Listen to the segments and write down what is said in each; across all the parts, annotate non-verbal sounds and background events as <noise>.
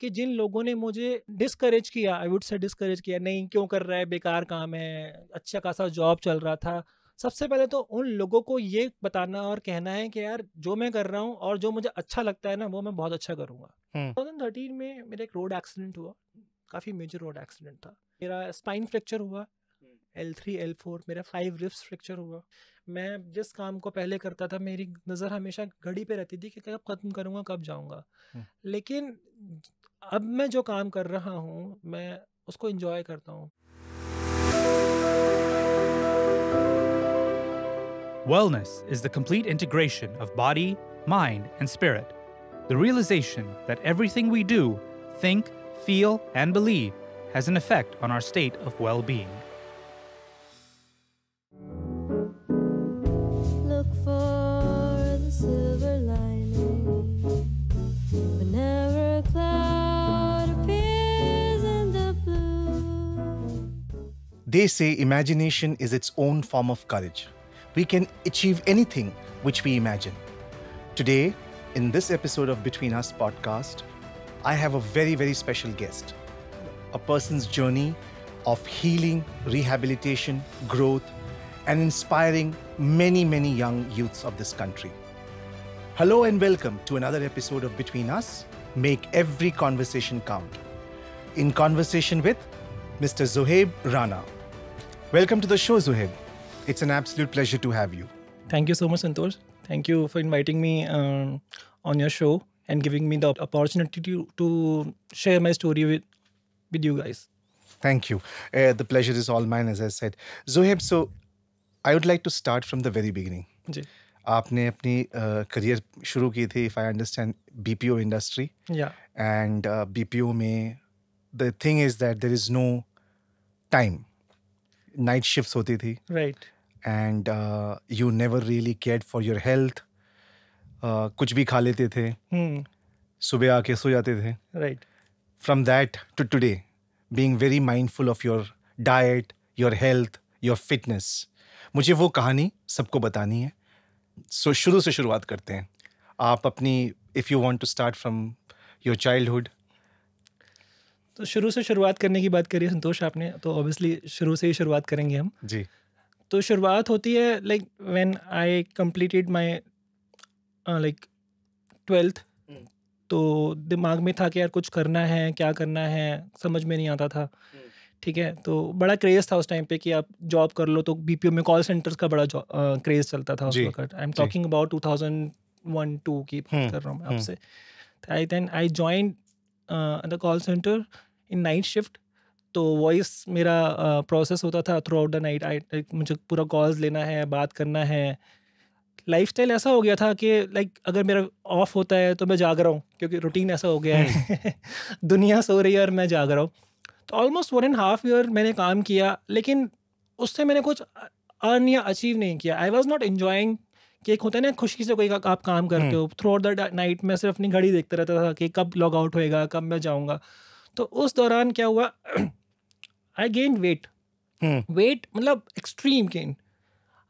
कि जिन लोगों ने मुझे डिस्करेज किया आई वुड से डिस्करेज किया नहीं क्यों कर रहा है बेकार काम है अच्छा खासा जॉब चल रहा था सबसे पहले तो उन लोगों को ये बताना और कहना है कि यार जो मैं कर रहा हूँ और जो मुझे अच्छा लगता है ना वो मैं बहुत अच्छा करूँगा टू थाउजेंड थर्टीन में मेरा एक रोड एक्सीडेंट हुआ काफ़ी मेजर रोड एक्सीडेंट था मेरा स्पाइन फ्रैक्चर हुआ एल थ्री एल फोर मेरा फाइव रिप्स फ्रैक्चर हुआ मैं जिस काम को पहले करता था मेरी नज़र हमेशा घड़ी पे रहती थी कि कब ख़त्म करूँगा कब जाऊँगा लेकिन अब मैं जो काम कर रहा हूँ मैं उसको करता हूँ Wellness is the complete integration of body, mind, and spirit. The realization that everything we do, think, feel, and believe has an effect on our state of well being. They say imagination is its own form of courage. We can achieve anything which we imagine. Today, in this episode of Between Us podcast, I have a very, very special guest. A person's journey of healing, rehabilitation, growth, and inspiring many, many young youths of this country. Hello and welcome to another episode of Between Us Make Every Conversation Count. In conversation with Mr. Zoheb Rana. Welcome to the show, Zuhaib. It's an absolute pleasure to have you. Thank you so much, Santosh. Thank you for inviting me uh, on your show and giving me the opportunity to, to share my story with, with you guys. Thank you. Uh, the pleasure is all mine, as I said. Zuhaib, so I would like to start from the very beginning. जी. आपने अपनी career uh, शुरू की थी if I understand B P O industry and B P O में the thing is that there is no time night shift होती थी right and you never really care for your health कुछ भी खा लेते थे hmm. सुबह आके सो जाते थे right from that to today being very mindful of your diet your health your fitness मुझे वो कहानी सबको बतानी है सो so, शुरू से शुरुआत करते हैं आप अपनी if you want to start from your childhood तो शुरू से शुरुआत करने की बात करी संतोष आपने तो ऑब्वियसली शुरू से ही शुरुआत करेंगे हम जी तो शुरुआत होती है like when I completed my like twelfth तो दिमाग में था कि यार कुछ करना है क्या करना है समझ में नहीं आता था हम्म। ठीक है तो बड़ा क्रेज़ था उस टाइम पे कि आप जॉब कर लो तो बीपीओ में कॉल सेंटर्स का बड़ा क्रेज़ चलता था उस वक्त I am talking about two thousand one two की बात हम्म, कर रहा हूँ मैं हम्म। आपसे I then I join the call centre in night shift तो वॉइस मेरा प्रोसेस होता था throughout the night I मुझे पूरा कॉल्स लेना है बात करना है लाइफ ऐसा हो गया था कि लाइक अगर मेरा ऑफ होता है तो मैं जाग रहा हूँ क्योंकि रूटीन ऐसा हो गया है hmm. <laughs> दुनिया सो रही है और मैं जाग रहा हूँ तो almost one and half year मैंने काम किया लेकिन उससे मैंने कुछ अर्न या अचीव नहीं किया आई वॉज नॉट इन्जॉइंग कि एक होता है ना खुशी से कोई का, आप काम करते hmm. हो थ्रू आउट द नाइट मैं सिर्फ अपनी घड़ी देखते रहता था कि कब लॉग आउट होएगा कब मैं जाऊँगा तो उस दौरान क्या हुआ आई गेन वेट वेट मतलब extreme gain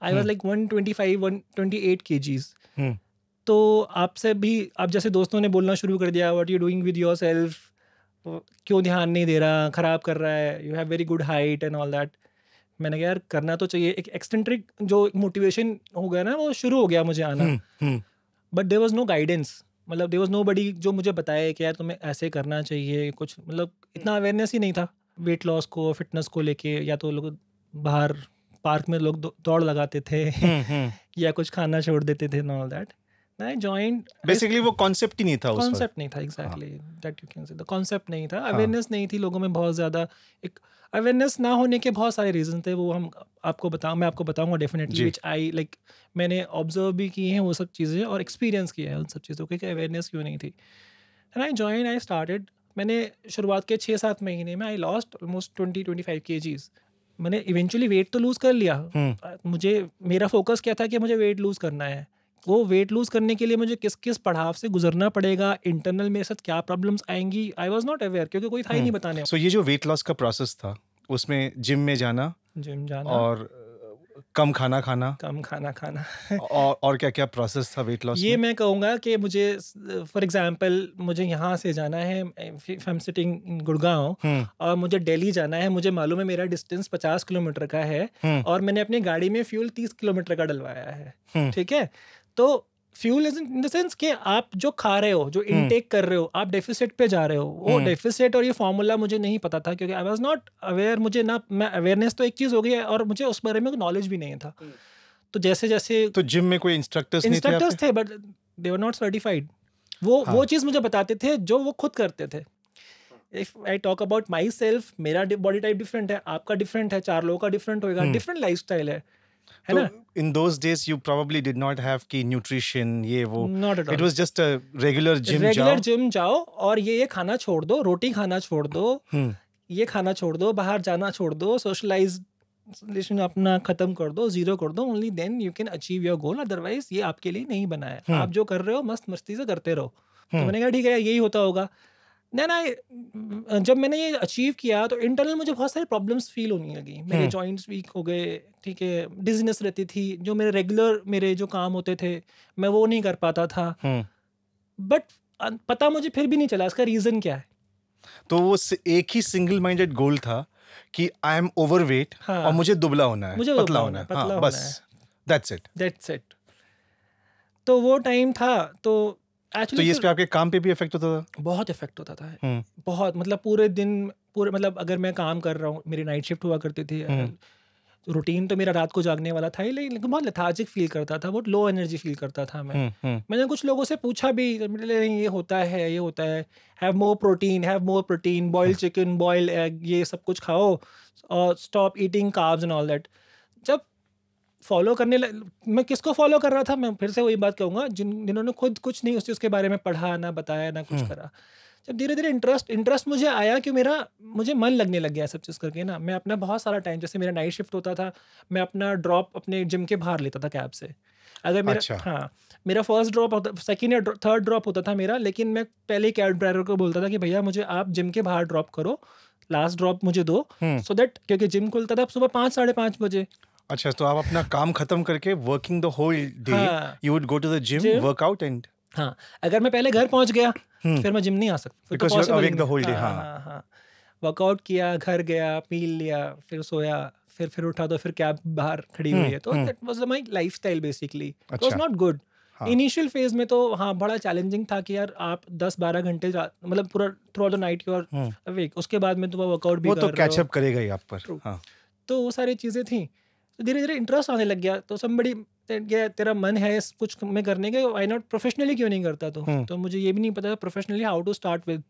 I was like one twenty five one twenty eight K Gs तो आपसे भी आप जैसे दोस्तों ने बोलना शुरू कर दिया what you doing with your self क्यों ध्यान नहीं दे रहा ख़राब कर रहा है you have very good height and all that मैंने कहा यार करना तो चाहिए एक एक्सटेंट्रिक जो मोटिवेशन हो गया ना वो शुरू हो गया मुझे आना but there was no guidance मतलब देर वॉज नो बडी जो मुझे बताए कि यार तुम्हें ऐसे करना चाहिए कुछ मतलब इतना अवेयरनेस हम्म। ही नहीं था वेट लॉस को फिटनेस को लेके या तो लोग बाहर पार्क में लोग दौड़ लगाते थे हम्म, हम्म। <laughs> या कुछ खाना छोड़ देते थे नॉल दैट आई जॉइंड बेसिकली वो कॉन्सेप्ट ही नहीं था कॉन्सेप्ट नहीं था exactly that you can say the concept नहीं था अवेयरनेस हाँ। नहीं थी लोगों में बहुत ज़्यादा एक अवेयरनेस ना होने के बहुत सारे रीज़न थे वो हम आपको बताऊँ मैं आपको बताऊँगा डेफिनेटली विच आई लाइक मैंने ऑब्जर्व भी किए हैं वो सब चीज़ें और एक्सपीरियंस किया है उन सब चीज़ों की अवेयरनेस क्यों नहीं थी and I join I started मैंने शुरुआत के छः सात महीने में I lost almost twenty twenty five K Gs मैंने इवेंचुअली वेट तो लूज़ कर लिया हम्म। मुझे मेरा फोकस क्या था कि मुझे वेट लूज़ करना है वो वेट लूज करने के लिए मुझे किस किस पढ़ाव से गुजरना पड़ेगा इंटरनल मेरे साथ क्या प्रॉब्लम्स आएंगी आई वॉज नॉट अवेयर क्योंकि कोई था ही नहीं हम्म। बताने सो so, ये जो वेट लॉस का प्रोसेस था उसमें जिम में जाना जिम जाना और कम खाना खाना कम खाना खाना और और क्या क्या प्रोसेस था वेट लॉस ये में? मैं कहूँगा कि मुझे फॉर एग्जांपल मुझे यहाँ से जाना है फैम सिटिंग गुड़गांव और मुझे दिल्ली जाना है मुझे मालूम है मेरा डिस्टेंस पचास किलोमीटर का है हम्म। और मैंने अपनी गाड़ी में फ्यूल तीस किलोमीटर का डलवाया है हम्म। ठीक है तो फ्यूल इज इन देंस कि आप जो खा रहे हो जो इनटेक हम्म। कर रहे हो आप डेफिसिट पे जा रहे हो वो डेफिसिट हम्म। और ये फॉर्मूला मुझे नहीं पता था क्योंकि आई वॉज नॉट अवेयर मुझे ना मैं अवेयरनेस तो एक चीज़ हो गई है और मुझे उस बारे में नॉलेज भी नहीं था हम्म। तो जैसे जैसे तो जिम में कोई इंस्ट्रक्टर्स इंस्ट्रक्टर्स थे but they were not certified वो हाँ. वो चीज़ मुझे बताते थे जो वो खुद करते थे if I talk about my self मेरा बॉडी टाइप डिफरेंट है आपका डिफरेंट है चार लोगों का डिफरेंट होगा डिफरेंट लाइफ है है तो ना in those days you probably did not have की न्यूट्रिशन ये वो not it was just a regular gym regular gym जाओ और ये ये खाना छोड़ दो रोटी खाना छोड़ दो हम्म। ये खाना छोड़ दो बाहर जाना छोड़ दो सोशलाइज अपना खत्म कर दो जीरो कर दो only then you can achieve your goal otherwise ये आपके लिए नहीं बना है हम्म। आप जो कर रहे हो मस्त मस्ती से करते रहो तो हम्म। मैंने कहा ठीक है यही होता होगा देन आई uh, जब मैंने ये अचीव किया तो इंटरनल मुझे बहुत सारी प्रॉब्लम्स फील होने लगी मेरे जॉइंट्स हम्म। वीक हो गए ठीक है डिजनेस रहती थी जो मेरे रेगुलर मेरे जो काम होते थे मैं वो नहीं कर पाता था बट हम्म। पता मुझे फिर भी नहीं चला इसका रीज़न क्या है तो वो एक ही सिंगल माइंडेड गोल था कि आई एम ओवरवेट और मुझे दुबला होना है मुझे पतला होना है पतला हाँ, होना बस दैट्स इट दैट्स इट तो वो टाइम था तो Actually, तो ये इस पे आपके काम पे भी इफेक्ट होता था बहुत इफेक्ट होता था हम्म। बहुत मतलब पूरे दिन पूरे मतलब अगर मैं काम कर रहा हूँ मेरी नाइट शिफ्ट हुआ करती थी रूटीन हम्म। तो मेरा रात को जागने वाला था ही लेकिन बहुत लथार्जिक फील करता था बहुत लो एनर्जी फील करता था मैं हम्म, मैंने कुछ लोगों से पूछा भी तो ये होता है ये होता है have more protein have more protein boil chicken boil egg ये सब कुछ खाओ और stop eating carbs and all that follow करने लग मैं किसको फॉलो कर रहा था मैं फिर से वही बात कहूँगा जिन जिन्होंने खुद कुछ नहीं उस चीज़ के बारे में पढ़ा ना बताया ना कुछ हम्म। करा जब धीरे धीरे इंटरेस्ट इंटरेस्ट मुझे आया कि मेरा मुझे मन लगने लग गया सब चीज़ करके ना मैं अपना बहुत सारा टाइम जैसे मेरा नाइट शिफ्ट होता था मैं अपना ड्रॉप अपने जिम के बाहर लेता था कैब से अगर मेरा अच्छा। हाँ मेरा फर्स्ट ड्रॉप होता सेकेंड या थर्ड ड्रॉप होता था मेरा लेकिन मैं पहले कैब ड्राइवर को बोलता था कि भैया मुझे आप जिम के बाहर ड्रॉप करो लास्ट ड्रॉप मुझे दो सो हम्म। so दैट क्योंकि जिम खुलता था सुबह पाँच साढ़े पाँच बजे अच्छा तो आप अपना काम खत्म करके working the whole day you would go to the gym workout and हाँ अगर मैं पहले घर पहुंच गया hmm. फिर मैं जिम नहीं आ सकता तो होल डे हाँ वर्कआउट हाँ, हाँ, हाँ। किया घर गया पी लिया फिर सोया फिर फिर उठा तो फिर कैब बाहर खड़ी हम्म, हुई है तो that was my lifestyle basically it was not good initial phase में तो हाँ बड़ा चैलेंजिंग था कि यार आप 10 12 घंटे मतलब पूरा throughout the night you're awake उसके बाद में तो वर्कआउट भी वो तो कर तो कैच अप करेगा ही आप पर हाँ. तो वो सारी चीजें थी तो धीरे धीरे इंटरेस्ट आने लग गया तो सब बड़ी ते, तेरा मन है कुछ में करने के आई नॉट प्रोफेशनली क्यों नहीं करता तो तो मुझे ये भी नहीं पता था professionally how to start with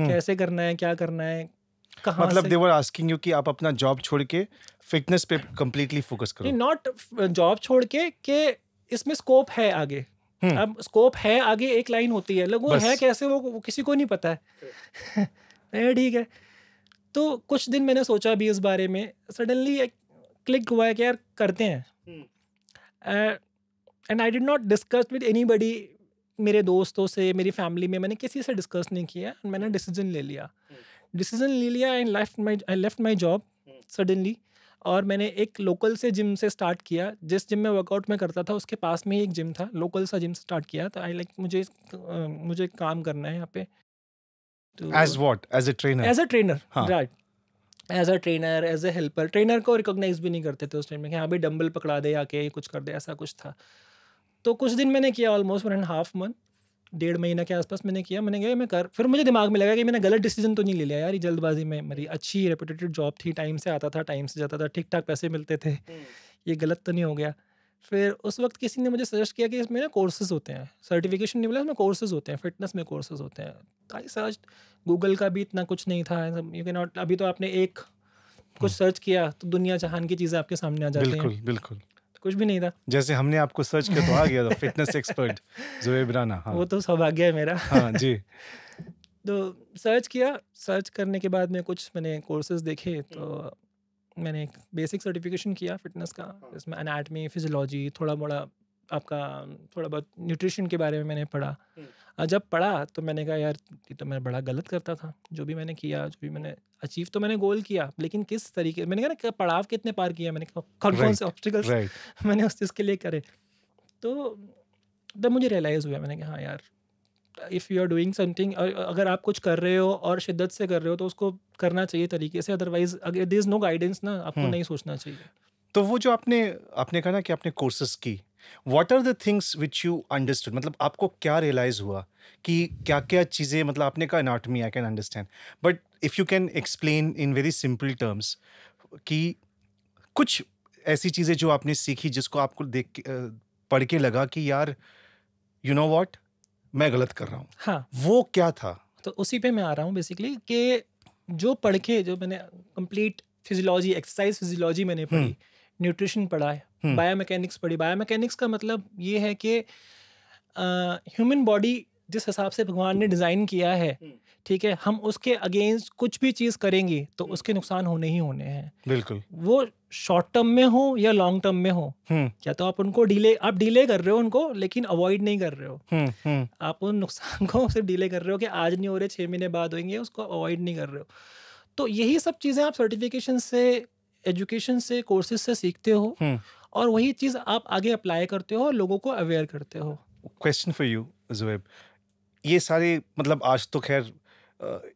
कैसे करना है क्या करना है कहाँ मतलब दे वर आस्किंग यू कि आप अपना जॉब छोड़ के फिटनेस पे कम्प्लीटली फोकस करो नॉट जॉब uh, छोड़ के के इसमें स्कोप है आगे हम्म। अब स्कोप है आगे एक लाइन होती है लोग वो है कैसे वो, वो किसी को नहीं पता है <laughs> ठीक है तो कुछ दिन मैंने सोचा भी इस बारे में सडनली एक क्लिक हुआ है कि यार करते हैं and I did not discuss with anybody मेरे दोस्तों से मेरी फैमिली में मैंने किसी से डिस्कस नहीं किया एंड मैंने डिसीजन ले लिया डिसीजन ले लिया and left my I left my job suddenly और मैंने एक लोकल से जिम से स्टार्ट किया जिस जिम में वर्कआउट में करता था उसके पास में ही एक जिम था लोकल सा जिम स्टार्ट किया तो आई लाइक मुझे मुझे काम करना है यहाँ पे as what as a trainer as a trainer right as a trainer as a helper trainer को रिकॉग्नाइज भी नहीं करते थे उस टाइम में कि हाँ भाई डम्बल पकड़ा दे आके कुछ कर दे ऐसा कुछ था तो कुछ दिन मैंने किया almost one and half month डेढ़ महीना के आसपास मैंने किया मैंने गया मैं कर फिर मुझे दिमाग में लगा कि मैंने गलत डिसीजन तो नहीं ले लिया यार जल्दबाजी में मेरी अच्छी रेपुटेटेड जॉब थी टाइम से आता था टाइम से जाता था ठीक ठाक पैसे मिलते थे हम्म। ये गलत तो नहीं हो गया फिर उस वक्त किसी ने मुझे सजेस्ट किया कि इसमें ना कोर्सेज होते हैं सर्टिफिकेशन नहीं बोला इसमें कोर्सेज होते हैं फिटनेस में कोर्सेज होते हैं आई सर्च गूगल का भी इतना कुछ नहीं था यू कैन नॉट अभी तो आपने एक कुछ सर्च हम्म। किया तो दुनिया जहान की चीज़ें आपके सामने आ जाती हैं बिल्कुल बिल्कुल कुछ भी नहीं था जैसे हमने आपको सर्च किया तो आ गया था फिटनेस एक्सपर्ट जोएब हाँ। वो तो सौभाग्य है मेरा हाँ जी <laughs> तो सर्च किया सर्च करने के बाद में कुछ मैंने कोर्सेज देखे तो मैंने एक बेसिक सर्टिफिकेशन किया फिटनेस का इसमें अनाटमी फिजियोलॉजी थोड़ा मोड़ा आपका थोड़ा बहुत न्यूट्रिशन के बारे में मैंने पढ़ा जब पढ़ा तो मैंने कहा यार ये तो मैं बड़ा गलत करता था जो भी मैंने किया जो भी मैंने अचीव तो मैंने गोल किया लेकिन किस तरीके मैंने कहा ना पड़ाव कितने पार किया मैंने कौन कौन से ऑब्स्टिकल्स <laughs> मैंने उस चीज़ के लिए करे तो तब मुझे रियलाइज़ हुआ मैंने कहा हाँ यार if you are doing something अगर आप कुछ कर रहे हो और शिद्दत से कर रहे हो तो उसको करना चाहिए तरीके से अदरवाइज अगर देर इज़ नो गाइडेंस ना आपको हम्म। नहीं सोचना चाहिए तो वो जो आपने आपने कहा ना कि आपने कोर्सेज की what are the things which you understood मतलब आपको क्या रियलाइज हुआ कि क्या क्या चीज़ें मतलब आपने कहा anatomy I can understand but if you can explain in very simple terms कि कुछ ऐसी चीज़ें जो आपने सीखी जिसको आपको देख पढ़ के लगा कि यार यू नो वॉट मैं गलत कर रहा हूँ हाँ वो क्या था तो उसी पे मैं आ रहा हूँ बेसिकली कि जो पढ़ के जो मैंने कंप्लीट फिजियोलॉजी एक्सरसाइज फिजियोलॉजी मैंने पढ़ी न्यूट्रिशन हम्म। पढ़ा है बायोमैकेनिक्स हम्म। पढ़ी बायोमैकेनिक्स का मतलब ये है कि ह्यूमन बॉडी जिस हिसाब से भगवान ने डिज़ाइन किया है हम्म। ठीक है हम उसके अगेंस्ट कुछ भी चीज़ करेंगे तो हम्म। उसके नुकसान होने ही होने हैं बिल्कुल वो शॉर्ट टर्म में हो या लॉन्ग टर्म में हो क्या हम्म। तो आप उनको डिले आप डिले कर रहे हो उनको लेकिन अवॉइड नहीं कर रहे हो आप उन नुकसान को सिर्फ डिले कर रहे हो कि आज नहीं हो रहे छह महीने बाद होंगे उसको अवॉइड नहीं कर रहे हो तो यही सब चीज़ें आप सर्टिफिकेशन से एजुकेशन से कोर्सेज से सीखते हो और वही चीज़ आप आगे अप्लाई करते हो और लोगों को अवेयर करते हो क्वेश्चन फॉर यू जुएब ये सारे मतलब आज तो खैर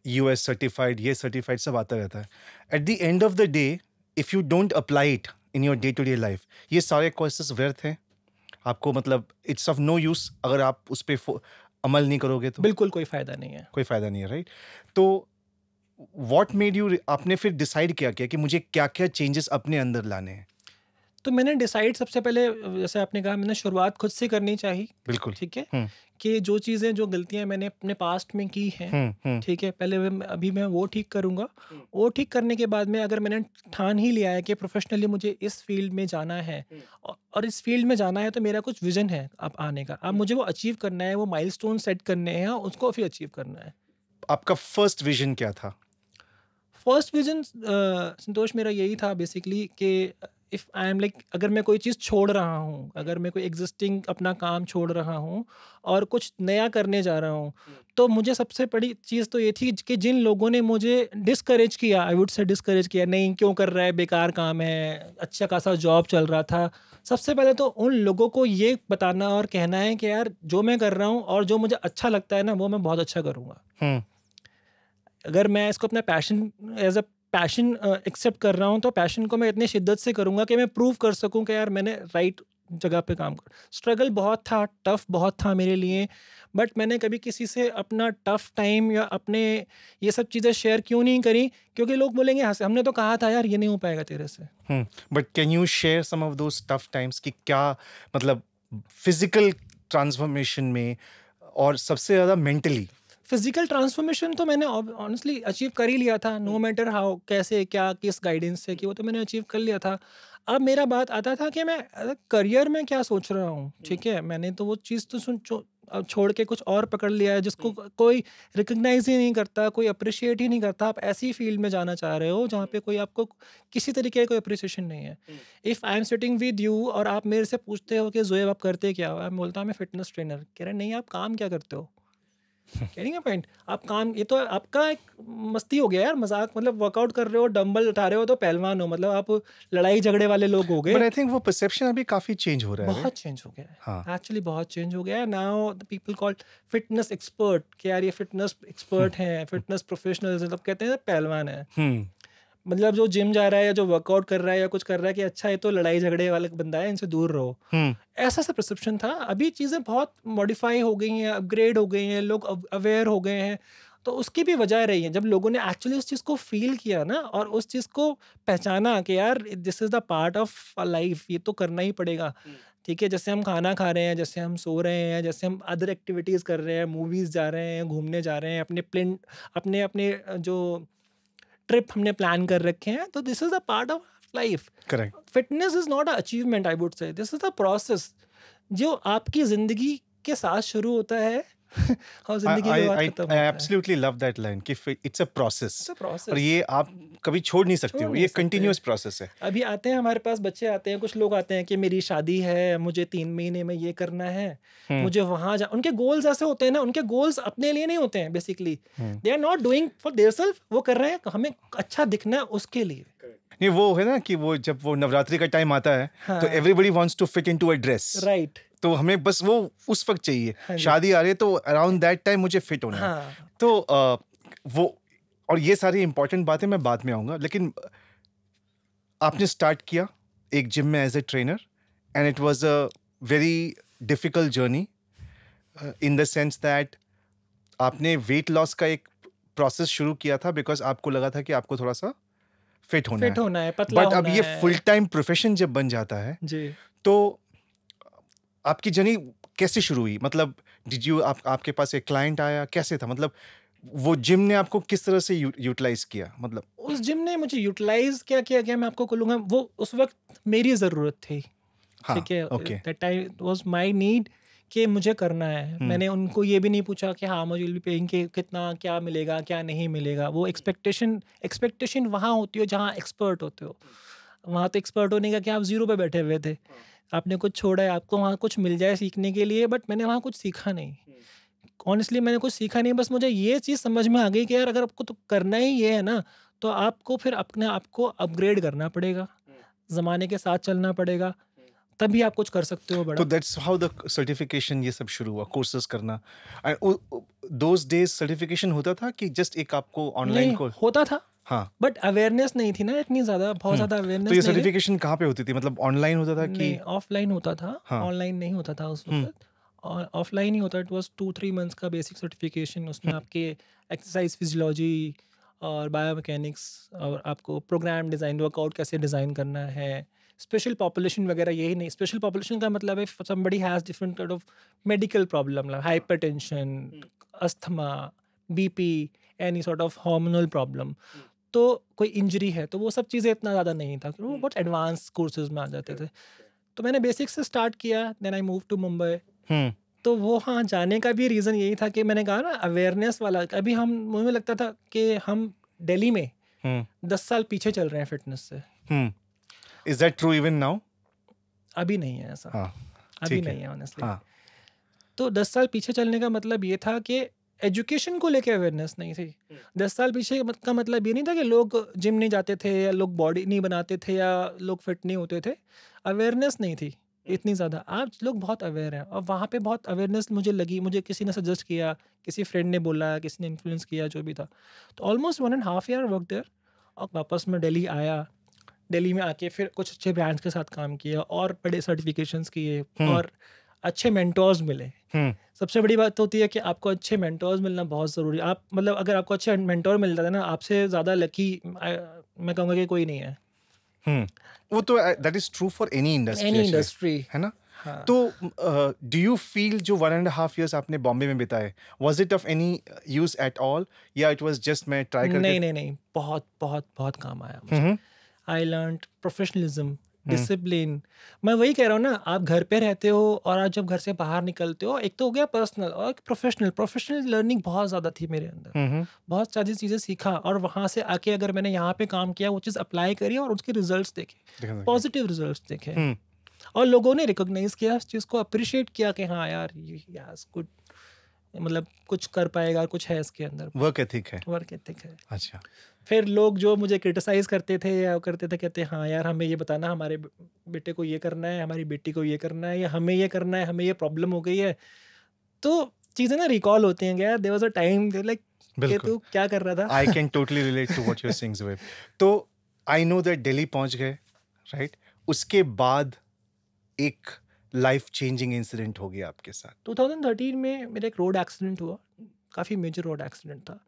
यू एस सर्टिफाइड ये सर्टिफाइड सब आता रहता है at the end of the day if you don't apply it in your day to day life ये सारे कोर्सेस व्यर्थ हैं आपको मतलब इट्स ऑफ नो यूज़ अगर आप उस पर अमल नहीं करोगे तो बिल्कुल कोई फ़ायदा नहीं है कोई फ़ायदा नहीं है राइट तो वॉट मेड यू आपने फिर डिसाइड क्या किया कि मुझे क्या क्या चेंजेस अपने अंदर लाने हैं तो मैंने डिसाइड सबसे पहले जैसे आपने कहा मैंने शुरुआत खुद से करनी चाहिए बिल्कुल ठीक है हम्म। कि जो चीज़ें जो गलतियां मैंने अपने पास्ट में की हैं हम्म, हम्म। ठीक है पहले अभी मैं वो ठीक करूँगा हम्म। वो ठीक करने के बाद में अगर मैंने ठान ही लिया है कि प्रोफेशनली मुझे इस फील्ड में जाना है और इस फील्ड में जाना है तो मेरा कुछ विजन है अब आने का अब मुझे वो अचीव करना है वो माइल सेट करने हैं उसको फिर अचीव करना है आपका फर्स्ट विजन क्या था फर्स्ट विजन संतोष मेरा यही था बेसिकली कि इफ़ आई एम लाइक अगर मैं कोई चीज़ छोड़ रहा हूँ अगर मैं कोई एग्जिस्टिंग अपना काम छोड़ रहा हूँ और कुछ नया करने जा रहा हूँ हम्म। तो मुझे सबसे बड़ी चीज़ तो ये थी कि जिन लोगों ने मुझे डिस्करेज किया आई वुड से डिसक्रेज किया नहीं क्यों कर रहा है बेकार काम है अच्छा खासा जॉब चल रहा था सबसे पहले तो उन लोगों को ये बताना और कहना है कि यार जो मैं कर रहा हूँ और जो मुझे अच्छा लगता है ना वो मैं बहुत अच्छा करूँगा हम्म। अगर मैं इसको अपना passion as a passion accept uh, कर रहा हूँ तो पैशन को मैं इतनी शिद्दत से करूँगा कि मैं प्रूव कर सकूँ कि यार मैंने राइट जगह पे काम कर स्ट्रगल बहुत था टफ बहुत था मेरे लिए बट मैंने कभी किसी से अपना टफ टाइम या अपने ये सब चीज़ें शेयर क्यों नहीं करी क्योंकि लोग बोलेंगे हाँ हमने तो कहा था यार ये नहीं हो पाएगा तेरे से but can you share some of those tough times कि क्या मतलब फिजिकल ट्रांसफॉर्मेशन में और सबसे ज़्यादा मेंटली फिजिकल ट्रांसफॉर्मेशन तो मैंने ऑनेस्टली अचीव कर ही लिया था नो मैटर हाउ कैसे क्या किस गाइडेंस से कि वो तो मैंने अचीव कर लिया था अब मेरा बात आता था कि मैं करियर में क्या सोच रहा हूँ hmm. ठीक है मैंने तो वो चीज़ तो सुन अब छोड़ के कुछ और पकड़ लिया है जिसको hmm. कोई रिकग्नाइज ही नहीं करता कोई अप्रिशिएट ही नहीं करता आप ऐसी फील्ड में जाना चाह रहे हो जहाँ hmm. पे कोई आपको किसी तरीके का कोई अप्रिसिएशन नहीं है if I am sitting with you और आप मेरे से पूछते हो कि जोएब आप करते क्या हो मैं बोलता हूँ मैं फ़िटनेस ट्रेनर कह रहे नहीं आप काम क्या करते हो रही है पॉइंट आप काम ये तो आपका एक मस्ती हो गया यार मजाक मतलब वर्कआउट कर रहे हो डंबल उठा रहे हो तो पहलवान हो मतलब आप लड़ाई झगड़े वाले लोग हो गए आई थिंक वो परसेप्शन अभी काफी चेंज हो रहा है बहुत चेंज हो गया है एक्चुअली हाँ। बहुत चेंज हो गया है now the people called fitness expert के यार ये फिटनेस एक्सपर्ट हम्म। हैं फिटनेस प्रोफेशनल्स मतलब कहते हैं पहलवान है हम्म। मतलब जो जिम जा रहा है या जो वर्कआउट कर रहा है या कुछ कर रहा है कि अच्छा ये तो लड़ाई झगड़े वाला बंदा है इनसे दूर रहो हम्म। ऐसा सा परसेप्शन था अभी चीज़ें बहुत मॉडिफाई हो गई हैं अपग्रेड हो गई हैं लोग अवेयर हो गए हैं तो उसकी भी वजह रही है जब लोगों ने एक्चुअली उस चीज़ को फील किया ना और उस चीज़ को पहचाना कि यार this is the part of life ये तो करना ही पड़ेगा हम्म। ठीक है जैसे हम खाना खा रहे हैं जैसे हम सो रहे हैं जैसे हम अदर एक्टिविटीज़ कर रहे हैं मूवीज़ जा रहे हैं घूमने जा रहे हैं अपने प्लेन अपने अपने जो ट्रिप हमने प्लान कर रखे हैं तो this is a part of life correct fitness is not a achievement I would say this is a process जो आपकी जिंदगी के साथ शुरू होता है एब्सोल्युटली लव दैट लाइन कि इट्स अ प्रोसेस और ये आप कभी छोड़ नहीं सकते हो ये कंटिन्यूस प्रोसेस है अभी आते हैं हमारे पास बच्चे आते हैं कुछ लोग आते हैं कि मेरी शादी है मुझे तीन महीने में ये करना है हम्म। मुझे वहां जा उनके गोल्स ऐसे होते हैं ना उनके गोल्स अपने लिए नहीं होते हैं basically they are not doing for their self वो कर रहे हैं हमें अच्छा दिखना है उसके लिए नहीं वो है ना कि वो जब वो नवरात्रि का टाइम आता है तो हाँ. तो everybody wants to fit into a dress right तो हमें बस वो उस वक्त चाहिए हाँ शादी आ रही है तो अराउंड दैट टाइम मुझे फिट होना हाँ। है तो आ, वो और ये सारी इंपॉर्टेंट बातें मैं बाद में आऊँगा लेकिन आपने स्टार्ट किया एक जिम में as a trainer and it was a very difficult journey in the sense that आपने वेट लॉस का एक प्रोसेस शुरू किया था बिकॉज आपको लगा था कि आपको थोड़ा सा फिट होना फिट है, होना है पतला बट अब ये फुल टाइम प्रोफेशन जब बन जाता है जी तो आपकी जर्नी कैसे शुरू हुई मतलब डिड यू आप, आपके पास एक क्लाइंट आया कैसे था मतलब वो जिम ने आपको किस तरह से यू, यूटिलाइज किया मतलब उस जिम ने मुझे यूटिलाइज क्या किया गया मैं आपको बोलूँगा वो उस वक्त मेरी ज़रूरत थी हाँ, ठीक है okay that time was my need कि मुझे करना है हम्म। मैंने उनको ये भी नहीं पूछा कि हाँ मुझे भी पेइंग के कितना क्या मिलेगा क्या नहीं मिलेगा वो एक्सपेक्टेशन एक्सपेक्टेशन वहाँ होती हो जहाँ एक्सपर्ट होते हो वहाँ तो एक्सपर्ट होने का क्या आप ज़ीरो पे बैठे हुए थे आपने कुछ छोड़ा है आपको वहाँ कुछ मिल जाए सीखने के लिए बट मैंने वहाँ कुछ सीखा नहीं ऑनेस्टली मैंने कुछ सीखा नहीं बस मुझे ये चीज़ समझ में आ गई कि यार अगर आपको तो करना ही ये है ना तो आपको फिर अपने आप को अपग्रेड करना पड़ेगा ज़माने के साथ चलना पड़ेगा तभी आप कुछ कर सकते हो बड़ा तो दैट्स हाउ द सर्टिफिकेशन ये सब शुरू हुआ कोर्सेज करना दोज डेज सर्टिफिकेशन होता था कि जस्ट एक आपको ऑनलाइन होता था हाँ बट अवेयरनेस नहीं थी ना इतनी ज्यादा बहुत हम्म। ज्यादा अवेयरनेस तो ये सर्टिफिकेशन कहाँ पे होती थी मतलब ऑनलाइन होता था कि ऑफलाइन होता था ऑनलाइन हाँ. नहीं होता था उस हम्म। वक्त और ऑफलाइन ही होता it was two three months का बेसिक सर्टिफिकेशन उसमें हम्म। आपके एक्सरसाइज फिजियोलॉजी और बायो मैकेनिक्स और आपको प्रोग्राम डिज़ाइन वर्कआउट कैसे डिज़ाइन करना है स्पेशल पॉपुलेशन वगैरह यही नहीं स्पेशल पॉपुलेशन का मतलब है somebody has different kind of medical problem hypertension asthma B P any sort of hormonal problem तो कोई इंजरी है तो वो सब चीज़ें इतना ज़्यादा नहीं था वो बहुत एडवांस कोर्सेज में आ जाते अच्छा, थे अच्छा। तो मैंने बेसिक से स्टार्ट किया then I move to Mumbai तो वो हाँ जाने का भी रीज़न यही था कि मैंने कहा ना अवेयरनेस वाला अभी हम मुझे लगता था कि हम दिल्ली में दस साल पीछे चल रहे हैं फिटनेस से is that true even now अभी नहीं है ऐसा हाँ, अभी नहीं है ऑनेस्टली हाँ. तो दस साल पीछे चलने का मतलब ये था कि एजुकेशन को लेके अवेयरनेस नहीं थी हम्म। दस साल पीछे का मतलब ये नहीं था कि लोग जिम नहीं जाते थे या लोग बॉडी नहीं बनाते थे या लोग फिट नहीं होते थे अवेयरनेस नहीं थी हम्म। इतनी ज़्यादा आज लोग बहुत अवेयर हैं और वहाँ पे बहुत अवेयरनेस मुझे लगी मुझे किसी ने सजेस्ट किया किसी फ्रेंड ने बोला किसी ने इन्फ्लुएंस किया जो भी था तो almost one and half year work there और वापस मैं डेली आया डेली में आके फिर कुछ अच्छे ब्रांड्स के साथ काम किया और बड़े सर्टिफिकेशंस किए हम्म। और अच्छे मेंटोर्स मिले हम्म। सबसे बड़ी बात तो होती है कि आपको अच्छे मेंटोर्स मिलना बहुत ज़रूरी आप मतलब अगर आपको अच्छे मेंटोर मिल जाता है ना आपसे ज़्यादा लकी मैं कहूँगा कि कोई नहीं है हम्म। वो तो that is true for any industry any industry है ना हाँ। तो डू यू फील जो वन एंड हाफ इयर्स आपने बॉम्बे में बिताए was it of any use at all या इट वाज जस्ट मैं ट्राई करके नहीं नहीं नहीं बहुत बहुत बहुत काम आया आई लर्न प्रोफेशनलिज्म डिसिप्लिन हम्म। मैं वही कह रहा हूँ ना आप घर पे रहते हो और आज जब घर से बाहर निकलते हो एक तो हो गया पर्सनल और एक प्रोफेशनल प्रोफेशनल लर्निंग बहुत ज़्यादा थी मेरे अंदर हम्म, हम्म। बहुत सारी चीज़ें सीखा और वहाँ से आके अगर मैंने यहाँ पे काम किया वो चीज़ अप्लाई करी और उसके रिजल्ट देखे पॉजिटिव रिजल्ट देखे और लोगों ने रिकोगनाइज किया उस चीज़ को अप्रिशिएट किया कि हाँ यार गुड मतलब कुछ कर पाएगा कुछ है इसके अंदर वर्क एथिक है वर्क एथिक है अच्छा फिर लोग जो मुझे क्रिटिसाइज़ करते थे या करते थे कहते हाँ यार हमें ये बताना हमारे बेटे को ये करना है हमारी बेटी को ये करना है या हमें ये करना है हमें ये प्रॉब्लम हो गई है तो चीज़ें ना रिकॉल होती हैं यार there was a time like तू क्या कर रहा था I can totally relate to what you're sings तो आई नो दैट डेली पहुँच गए राइट उसके बाद एक लाइफ चेंजिंग इंसिडेंट हो गया आपके साथ 2013 में मेरा एक रोड एक्सीडेंट हुआ काफ़ी मेजर रोड एक्सीडेंट था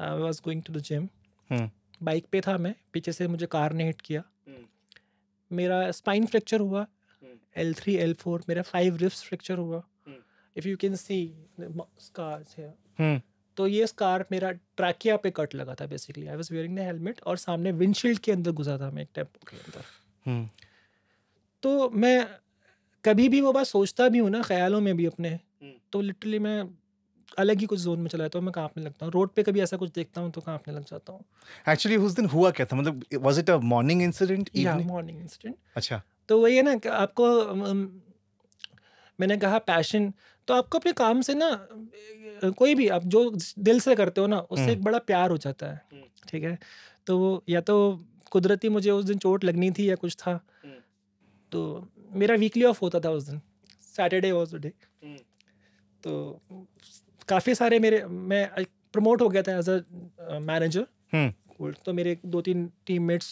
I was going to the gym हम्म। बाइक पे था मैं पीछे से मुझे कार ने हिट किया हम्म। मेरा स्पाइन फ्रैक्चर हुआ एल थ्री एल फोर मेरा फाइव रिप्स फ्रैक्चर हुआ if you can see scar तो ये स्कार मेरा ट्रैकिया पे कट लगा था basically I was wearing the helmet और सामने विंडशील्ड के अंदर घुसा था मैं एक टेम्पो के अंदर हम्म। तो मैं कभी भी वो बात सोचता भी हूँ ना ख्यालों में भी अपने तो लिटरली मैं अलग ही कुछ जोन में चला जाता हूँ मैं कांपने लगता हूँ रोड पे कभी ऐसा कुछ देखता हूँ तो कांपने लग जाता हूँ एक्चुअली उस दिन हुआ क्या था मतलब was it a morning incident morning incident अच्छा तो वही है ना आपको मैंने कहा पैशन तो आपको अपने काम से ना कोई भी आप जो दिल से करते हो ना उससे हम्म। एक बड़ा प्यार हो जाता है हम्म। ठीक है तो या तो कुदरती मुझे उस दिन चोट लगनी थी या कुछ था हम्म। तो मेरा वीकली ऑफ होता था उस दिन सैटरडे वॉज डे तो काफ़ी सारे मेरे मैं प्रमोट हो गया था एज अ मैनेजर तो मेरे दो तीन टीम मेट्स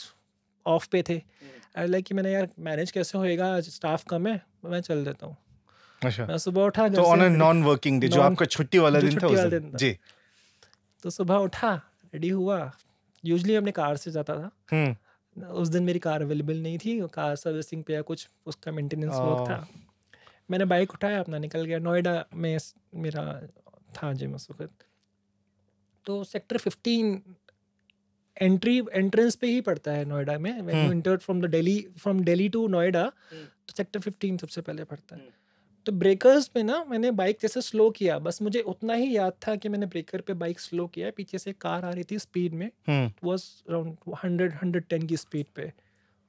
ऑफ पे थे लाइक हम्म। कि मैंने यार मैनेज कैसे होएगा स्टाफ कम है मैं चल देता हूँ अच्छा सुबह उठा तो ऑन नॉन वर्किंग डे जो आपका छुट्टी वाला दिन था वाला दिन जी तो सुबह उठा रेडी हुआ यूजली हमने कार से जाता था हम्म। उस दिन मेरी कार अवेलेबल नहीं थी कार सर्विसिंग पे या कुछ उसका मेंटेनेंस वर्क oh। था मैंने बाइक उठाया अपना निकल गया नोएडा में मेरा था जिम उस वक्त तो सेक्टर फिफ्टीन एंट्री एंट्रेंस पे ही पड़ता है नोएडा में when you enter from the Delhi from Delhi to Noida हम्म। तो सेक्टर फिफ्टीन सबसे पहले पड़ता है हम्म। तो ब्रेकर्स पे ना मैंने बाइक जैसे स्लो किया बस मुझे उतना ही याद था कि मैंने ब्रेकर पे बाइक स्लो किया पीछे से कार आ रही थी स्पीड में was around hundred hundred ten की स्पीड पे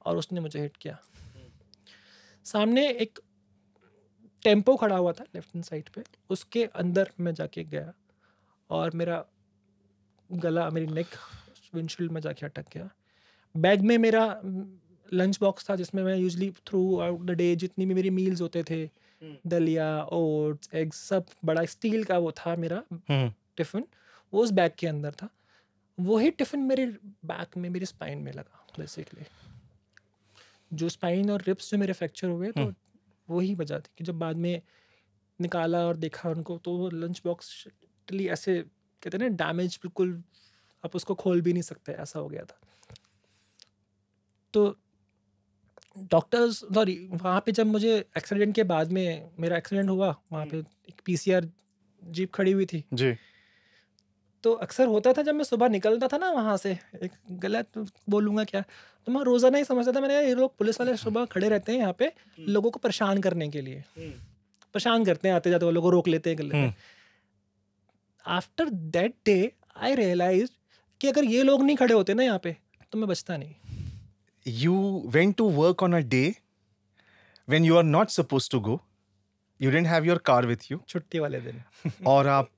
और उसने मुझे हिट किया हम्म। सामने एक टेम्पो खड़ा हुआ था लेफ्ट हैंड साइड पे उसके अंदर मैं जाके गया और मेरा गला मेरी नेक विंडशील्ड में जाके अटक गया बैग में मेरा लंच बॉक्स था जिसमें मैं usually throughout the day जितनी भी मेरी मील्स होते थे हम्म। दलिया ओट्स एग सब बड़ा स्टील का वो था मेरा टिफिन हम्म। वो उस बैग के अंदर था वही टिफिन मेरे बैक में मेरे स्पाइन में लगा बेसिकली जो स्पाइन और रिप्स जो मेरे फ्रैक्चर हुए तो हम्म। वही वजह थी कि जब बाद में निकाला और देखा उनको तो वो लंच बॉक्स टली ऐसे कहते ना डैमेज बिल्कुल आप उसको खोल भी नहीं सकते ऐसा हो गया था तो डॉक्टर्स सॉरी वहाँ पे जब मुझे एक्सीडेंट के बाद में मेरा एक्सीडेंट हुआ वहाँ हम्म। पे एक पीसीआर जीप खड़ी हुई थी जी तो अक्सर होता था जब मैं सुबह निकलता था ना वहाँ से एक गलत बोलूँगा क्या तो मैं रोज़ाना ही समझता था मैंने ये लोग पुलिस वाले सुबह खड़े रहते हैं यहाँ पे हम्म। लोगों को परेशान करने के लिए हम्म। परेशान करते हैं आते जाते वो लोग रोक लेते हैं लेते हैं after that day I realise कि अगर ये लोग नहीं खड़े होते ना यहाँ पे तो मैं बचता नहीं you went to work on a day when you are not suppose to go you don't have your car with you छुट्टी वाले दिन और आप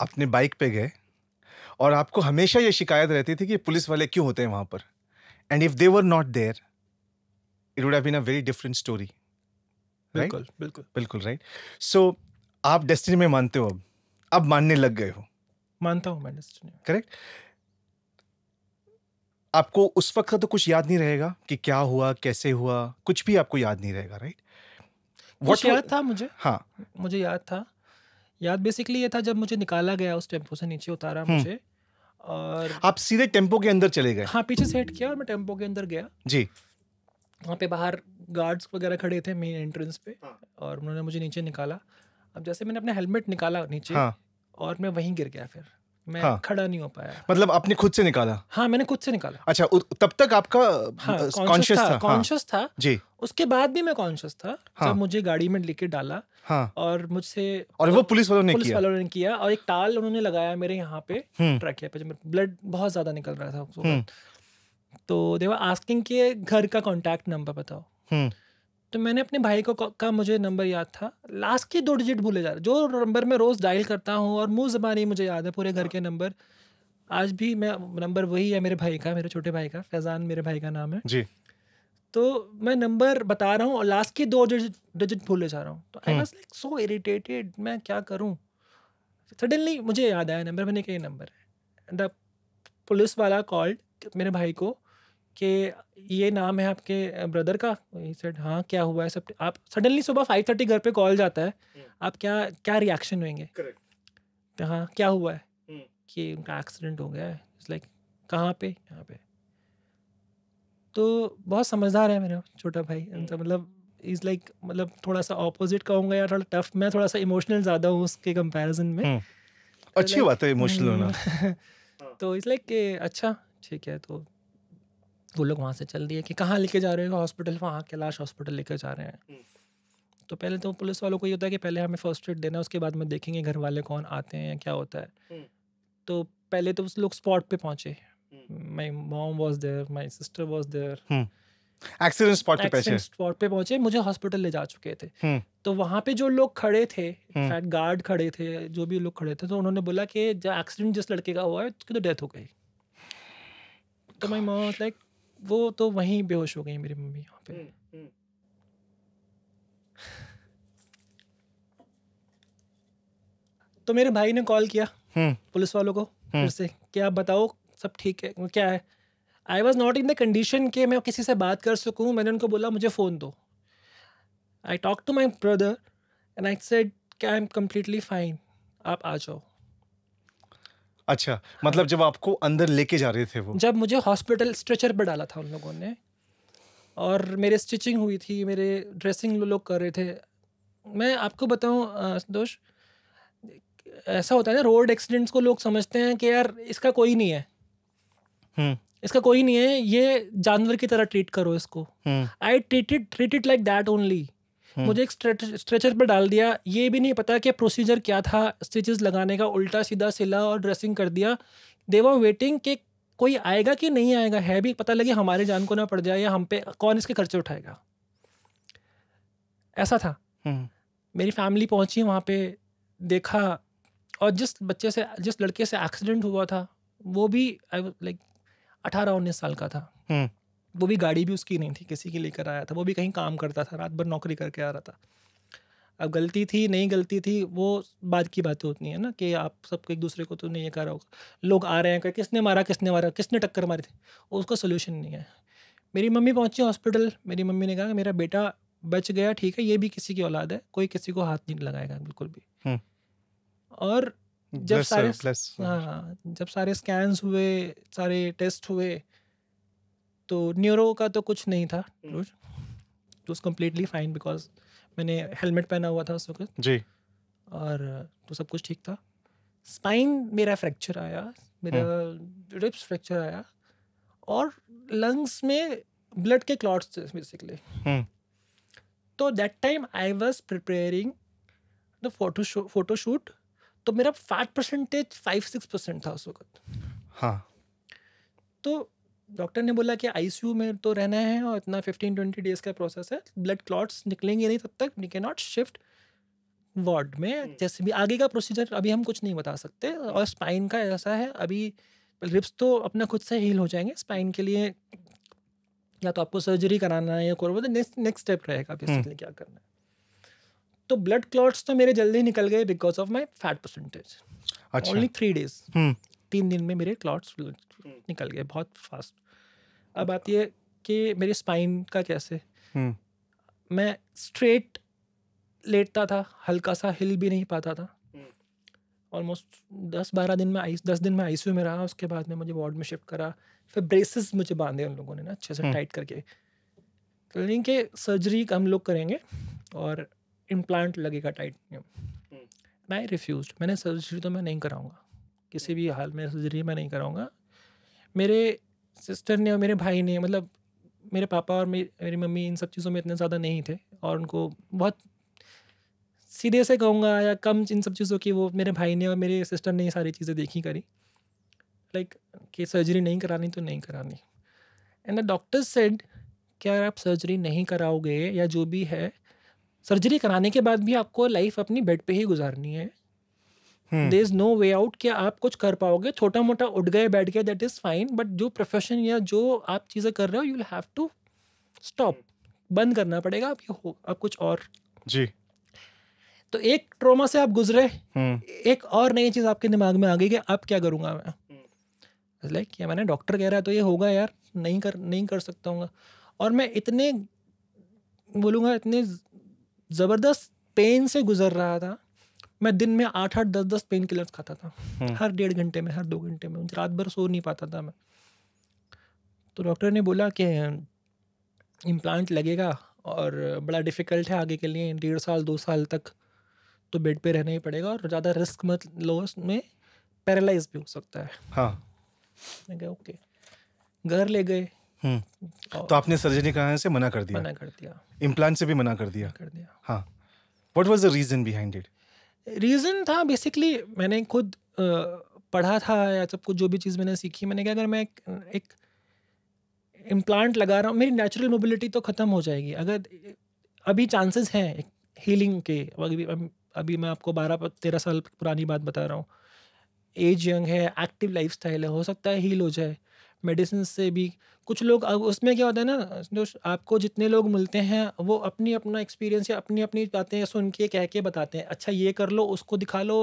अपने बाइक पे गए और आपको हमेशा ये शिकायत रहती थी कि पुलिस वाले क्यों होते हैं वहाँ पर and if they were not there it would have been a very different story बिल्कुल बिल्कुल बिल्कुल राइट सो आप डेस्टिनी में मानते हो अब अब मानने लग गए हो मानता हूँ मैं डेस्टिनी करेक्ट आपको उस वक्त का तो कुछ याद नहीं रहेगा कि क्या हुआ कैसे हुआ कुछ भी आपको याद नहीं रहेगा राइट वॉट याद था मुझे हाँ मुझे याद था याद बेसिकली ये था जब मुझे निकाला गया उस टेम्पो से नीचे उतारा हम्म। मुझे और आप सीधे टेम्पो के अंदर चले गए हाँ पीछे सेट किया और मैं टेम्पो के अंदर गया जी वहाँ पे बाहर गार्ड्स वगैरह खड़े थे मेन एंट्रेंस पे हाँ। और उन्होंने मुझे नीचे निकाला अब जैसे मैंने अपना हेलमेट निकाला नीचे हाँ. और मैं वहीं गिर गया फिर मैं हाँ. खड़ा नहीं हो पाया मतलब आपने खुद से निकाला हाँ मैंने खुद से निकाला अच्छा तब तक आपका कॉन्शियस हाँ, था कॉन्शियस था, हाँ. था जी उसके बाद भी मैं कॉन्शियस था हाँ. जब मुझे गाड़ी में लेके डाला हाँ. और मुझसे और वो पुलिस वालों ने पुलिस वालों ने किया और एक टाल उन्होंने लगाया मेरे यहाँ पे हम्म। ट्रैकिया पे ब्लड बहुत ज्यादा निकल रहा था हम्म। तो देवा आस्किंग के घर का कॉन्टेक्ट नंबर बताओ हम्म। तो मैंने अपने भाई को का मुझे नंबर याद था लास्ट के दो डिजिट भूले जा रहे जो नंबर मैं रोज़ डायल करता हूँ और मुँह ज़बानी मुझे याद है पूरे घर हाँ। के नंबर आज भी मैं नंबर वही है मेरे भाई का मेरे छोटे भाई का फैज़ान मेरे भाई का नाम है जी तो मैं नंबर बता रहा हूँ और लास्ट के दो डिजिट भूले जा रहा हूँ तो I was like so irritated मैं क्या करूँ सडनली मुझे याद आया नंबर मैंने कहीं नंबर है द पुलिस वाला कॉल्ड मेरे भाई को कि ये नाम है आपके ब्रदर का ही सेड हाँ क्या हुआ है सब आप सडनली सुबह फाइव थर्टी घर पे कॉल जाता है hmm. आप क्या क्या रिएक्शन होंगे तो हाँ क्या हुआ है hmm. कि उनका एक्सीडेंट हो गया है इट्स लाइक कहाँ पे यहाँ पे तो बहुत समझदार है मेरा छोटा भाई hmm. मतलब इज़ लाइक मतलब थोड़ा सा ऑपोजिट कहूँगा या थोड़ा टफ मैं थोड़ा सा इमोशनल ज़्यादा हूँ उसके कंपैरिजन में तो अच्छी बात है इमोशनल होना <laughs> हाँ। तो इज़ लाइक अच्छा ठीक है तो वो लोग वहाँ से चल दिए कि कहाँ लेके जा रहे हो हॉस्पिटल वहाँ कैलाश हॉस्पिटल लेकर जा रहे हैं हम्म। तो पहले तो पुलिस वालों को ये होता है कि पहले हमें फर्स्ट एड देना है उसके बाद में देखेंगे घर वाले कौन आते हैं क्या होता है हम्म। तो पहले तो उस लोग स्पॉट पे पहुंचे my mom was there my sister was there accident spot पे पहुंचे स्पॉट पे पहुंचे मुझे हॉस्पिटल ले जा चुके थे हम्म। तो वहां पे जो लोग खड़े थे फैट गार्ड खड़े थे जो भी लोग खड़े थे तो उन्होंने बोला कि एक्सीडेंट जिस लड़के का हुआ है उसकी तो डेथ हो गई तो माई मॉम लाइक वो तो वहीं बेहोश हो गई मेरी मम्मी यहाँ पे हम्म, हम्म। <laughs> तो मेरे भाई ने कॉल किया हम्म। पुलिस वालों को फिर से कि आप बताओ सब ठीक है क्या है I was not in the condition कि मैं किसी से बात कर सकूँ मैंने उनको बोला मुझे फ़ोन दो I talk to my brother and I said कि आई एम कम्प्लीटली फाइन आप आ जाओ अच्छा हाँ। मतलब जब आपको अंदर लेके जा रहे थे वो जब मुझे हॉस्पिटल स्ट्रेचर पर डाला था उन लोगों ने और मेरे स्टिचिंग हुई थी मेरे ड्रेसिंग लोग कर रहे थे मैं आपको बताऊं संतोष ऐसा होता है ना रोड एक्सीडेंट्स को लोग समझते हैं कि यार इसका कोई नहीं है हम्म। इसका कोई नहीं है ये जानवर की तरह ट्रीट करो इसको I treat treat it like that only हम्म। मुझे एक स्ट्रेचर पर डाल दिया ये भी नहीं पता कि प्रोसीजर क्या था स्टिचेस लगाने का उल्टा सीधा सिला और ड्रेसिंग कर दिया देवा वेटिंग के कोई आएगा कि नहीं आएगा है भी पता लगे हमारे जान को ना पड़ जाए या हम पे कौन इसके खर्चे उठाएगा ऐसा था हम्म। मेरी फैमिली पहुंची वहाँ पे देखा और जिस बच्चे से जिस लड़के से एक्सीडेंट हुआ था वो भी लाइक अठारह उन्नीस साल का था हम्म। वो भी गाड़ी भी उसकी नहीं थी किसी की लेकर आया था वो भी कहीं काम करता था रात भर नौकरी करके आ रहा था अब गलती थी नहीं गलती थी वो बाद की बातें होती है ना कि आप सबको एक दूसरे को तो नहीं ये कर रहा होगा लोग आ रहे हैं कि किसने मारा किसने मारा किसने टक्कर मारी थी उसका सोल्यूशन नहीं है मेरी मम्मी पहुंची हॉस्पिटल मेरी मम्मी ने कहा कि मेरा बेटा बच गया ठीक है ये भी किसी की औलाद है कोई किसी को हाथ नहीं लगाएगा बिल्कुल भी हम्म। और जब सारे हाँ जब सारे स्कैंस हुए सारे टेस्ट हुए तो न्यूरो का तो कुछ नहीं था it was completely fine because मैंने हेलमेट पहना हुआ था उस वक्त जी और तो सब कुछ ठीक था स्पाइन मेरा फ्रैक्चर आया मेरा रिप्स हम्म। फ्रैक्चर आया और लंग्स में ब्लड के क्लॉट्स थे बेसिकली हम्म। तो that time I was preparing the photo photoshoot तो मेरा fat percentage five six percent था उस वक्त हाँ तो डॉक्टर ने बोला कि आईसीयू में तो रहना है और इतना फिफ्टीन ट्वेंटी डेज का प्रोसेस है ब्लड क्लॉट्स निकलेंगे नहीं तब तक we can not shift ward में हम्म। जैसे भी आगे का प्रोसीजर अभी हम कुछ नहीं बता सकते और स्पाइन का ऐसा है अभी रिप्स तो अपना खुद से हील हो जाएंगे स्पाइन के लिए या तो आपको सर्जरी कराना है या कोई नेक्स्ट नेक्स्ट स्टेप रहेगा बेसिकली हम्म। क्या करना है तो ब्लड क्लॉट्स तो मेरे जल्दी निकल गए because of my fat percentage only three days तीन दिन में मेरे क्लॉट्स निकल गए बहुत फास्ट अब आती है अच्छा। कि मेरे स्पाइन का कैसे हम्म। मैं स्ट्रेट लेटता था हल्का सा हिल भी नहीं पाता था ऑलमोस्ट हम्म। दस बारह दिन में आई दस दिन में आई में रहा उसके बाद में मुझे वार्ड में शिफ्ट करा फिर ब्रेसेस मुझे बांधे उन लोगों ने ना अच्छे से टाइट हम्म। करके कहीं के सर्जरी हम लोग करेंगे और इम्प्लांट लगेगा टाइट आई रिफ्यूज मैंने सर्जरी तो मैं नहीं कराऊंगा किसी भी हाल में सर्जरी मैं नहीं कराऊंगा मेरे सिस्टर ने और मेरे भाई ने मतलब मेरे पापा और मेरी मेरी मम्मी इन सब चीज़ों में इतने ज़्यादा नहीं थे और उनको बहुत सीधे से कहूँगा या कम इन सब चीज़ों की वो मेरे भाई ने और मेरे सिस्टर ने ये सारी चीज़ें देखी करी लाइक like, कि सर्जरी नहीं करानी तो नहीं करानी एंड द डॉक्टर सेड कि अगर आप सर्जरी नहीं कराओगे या जो भी है सर्जरी कराने के बाद भी आपको लाइफ अपनी बेड पे ही गुजारनी है there is no way out कि आप कुछ कर पाओगे छोटा मोटा उठ गए बैठ गए दैट इज फाइन बट जो प्रोफेशन या जो आप चीजें कर रहे हो you will have to stop बंद करना पड़ेगा आप ये आप कुछ और जी तो एक ट्रोमा से आप गुजरे hmm. एक और नई चीज आपके दिमाग में आ गई कि अब क्या करूंगा मैं लाइक hmm. like, मैंने डॉक्टर कह रहा है तो ये होगा यार नहीं कर नहीं कर सकता हूँ और मैं इतने बोलूँगा इतने ज़बरदस्त पेन से गुजर रहा था मैं दिन में आठ आठ दस दस पेन किलर्स खाता था हम्म। हर डेढ़ घंटे में हर दो घंटे में रात भर सो नहीं पाता था मैं तो डॉक्टर ने बोला कि इम्प्लांट लगेगा और बड़ा डिफ़िकल्ट है आगे के लिए डेढ़ साल दो साल तक तो बेड पे रहना ही पड़ेगा और ज़्यादा रिस्क मत लो उसमें पैरालाइज भी हो सकता है हाँ गया ओके घर ले गए हम्म। तो आपने सर्जरी कराने से मना कर दिया मना कर दिया इम्प्लांट से भी मना कर दिया कर दिया हाँ what was the reason behind it reason था बेसिकली मैंने खुद पढ़ा था या सब कुछ जो भी चीज़ मैंने सीखी मैंने कहा अगर मैं एक, एक इम्प्लांट लगा रहा हूँ मेरी नेचुरल मोबिलिटी तो ख़त्म हो जाएगी अगर अभी चांसेस हैं हीलिंग के अभी अभी मैं आपको बारह तेरह साल पुरानी बात बता रहा हूँ एज यंग है एक्टिव लाइफ है हो सकता है हील हो जाए मेडिसिन से भी कुछ लोग अब उसमें क्या होता है ना जो आपको जितने लोग मिलते हैं वो अपनी अपना एक्सपीरियंस या अपनी अपनी बातें सुन के कह के बताते हैं अच्छा ये कर लो उसको दिखा लो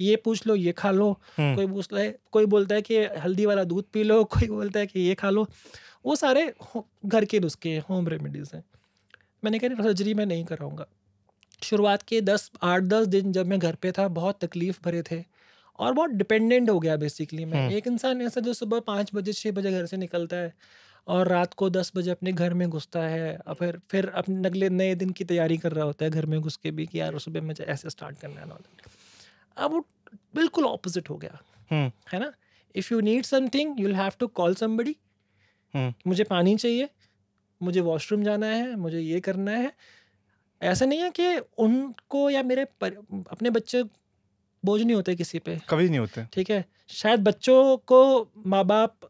ये पूछ लो ये खा लो हम्म। कोई पूछ है कोई बोलता है कि हल्दी वाला दूध पी लो <laughs> कोई बोलता है कि ये खा लो वो सारे घर के नुस्खे होम रेमेडीज़ हैं मैंने कहा सर्जरी मैं नहीं कराऊंगा शुरुआत के दस आठ दस दिन जब मैं घर पे था बहुत तकलीफ़ भरे थे और बहुत डिपेंडेंट हो गया बेसिकली मैं हम्म। एक इंसान ऐसा जो सुबह पाँच बजे छः बजे घर से निकलता है और रात को दस बजे अपने घर में घुसता है और फिर फिर अपने अगले नए दिन की तैयारी कर रहा होता है घर में घुस के भी कि यार सुबह मुझे ऐसे स्टार्ट करना है अब वो बिल्कुल ऑपोजिट हो गया हम्म। है ना if you need something you have to call somebody मुझे पानी चाहिए मुझे वॉशरूम जाना है मुझे ये करना है ऐसा नहीं है कि उनको या मेरे पर, अपने बच्चे बोझ नहीं होते किसी पे कभी नहीं होते ठीक है शायद बच्चों को माँ बाप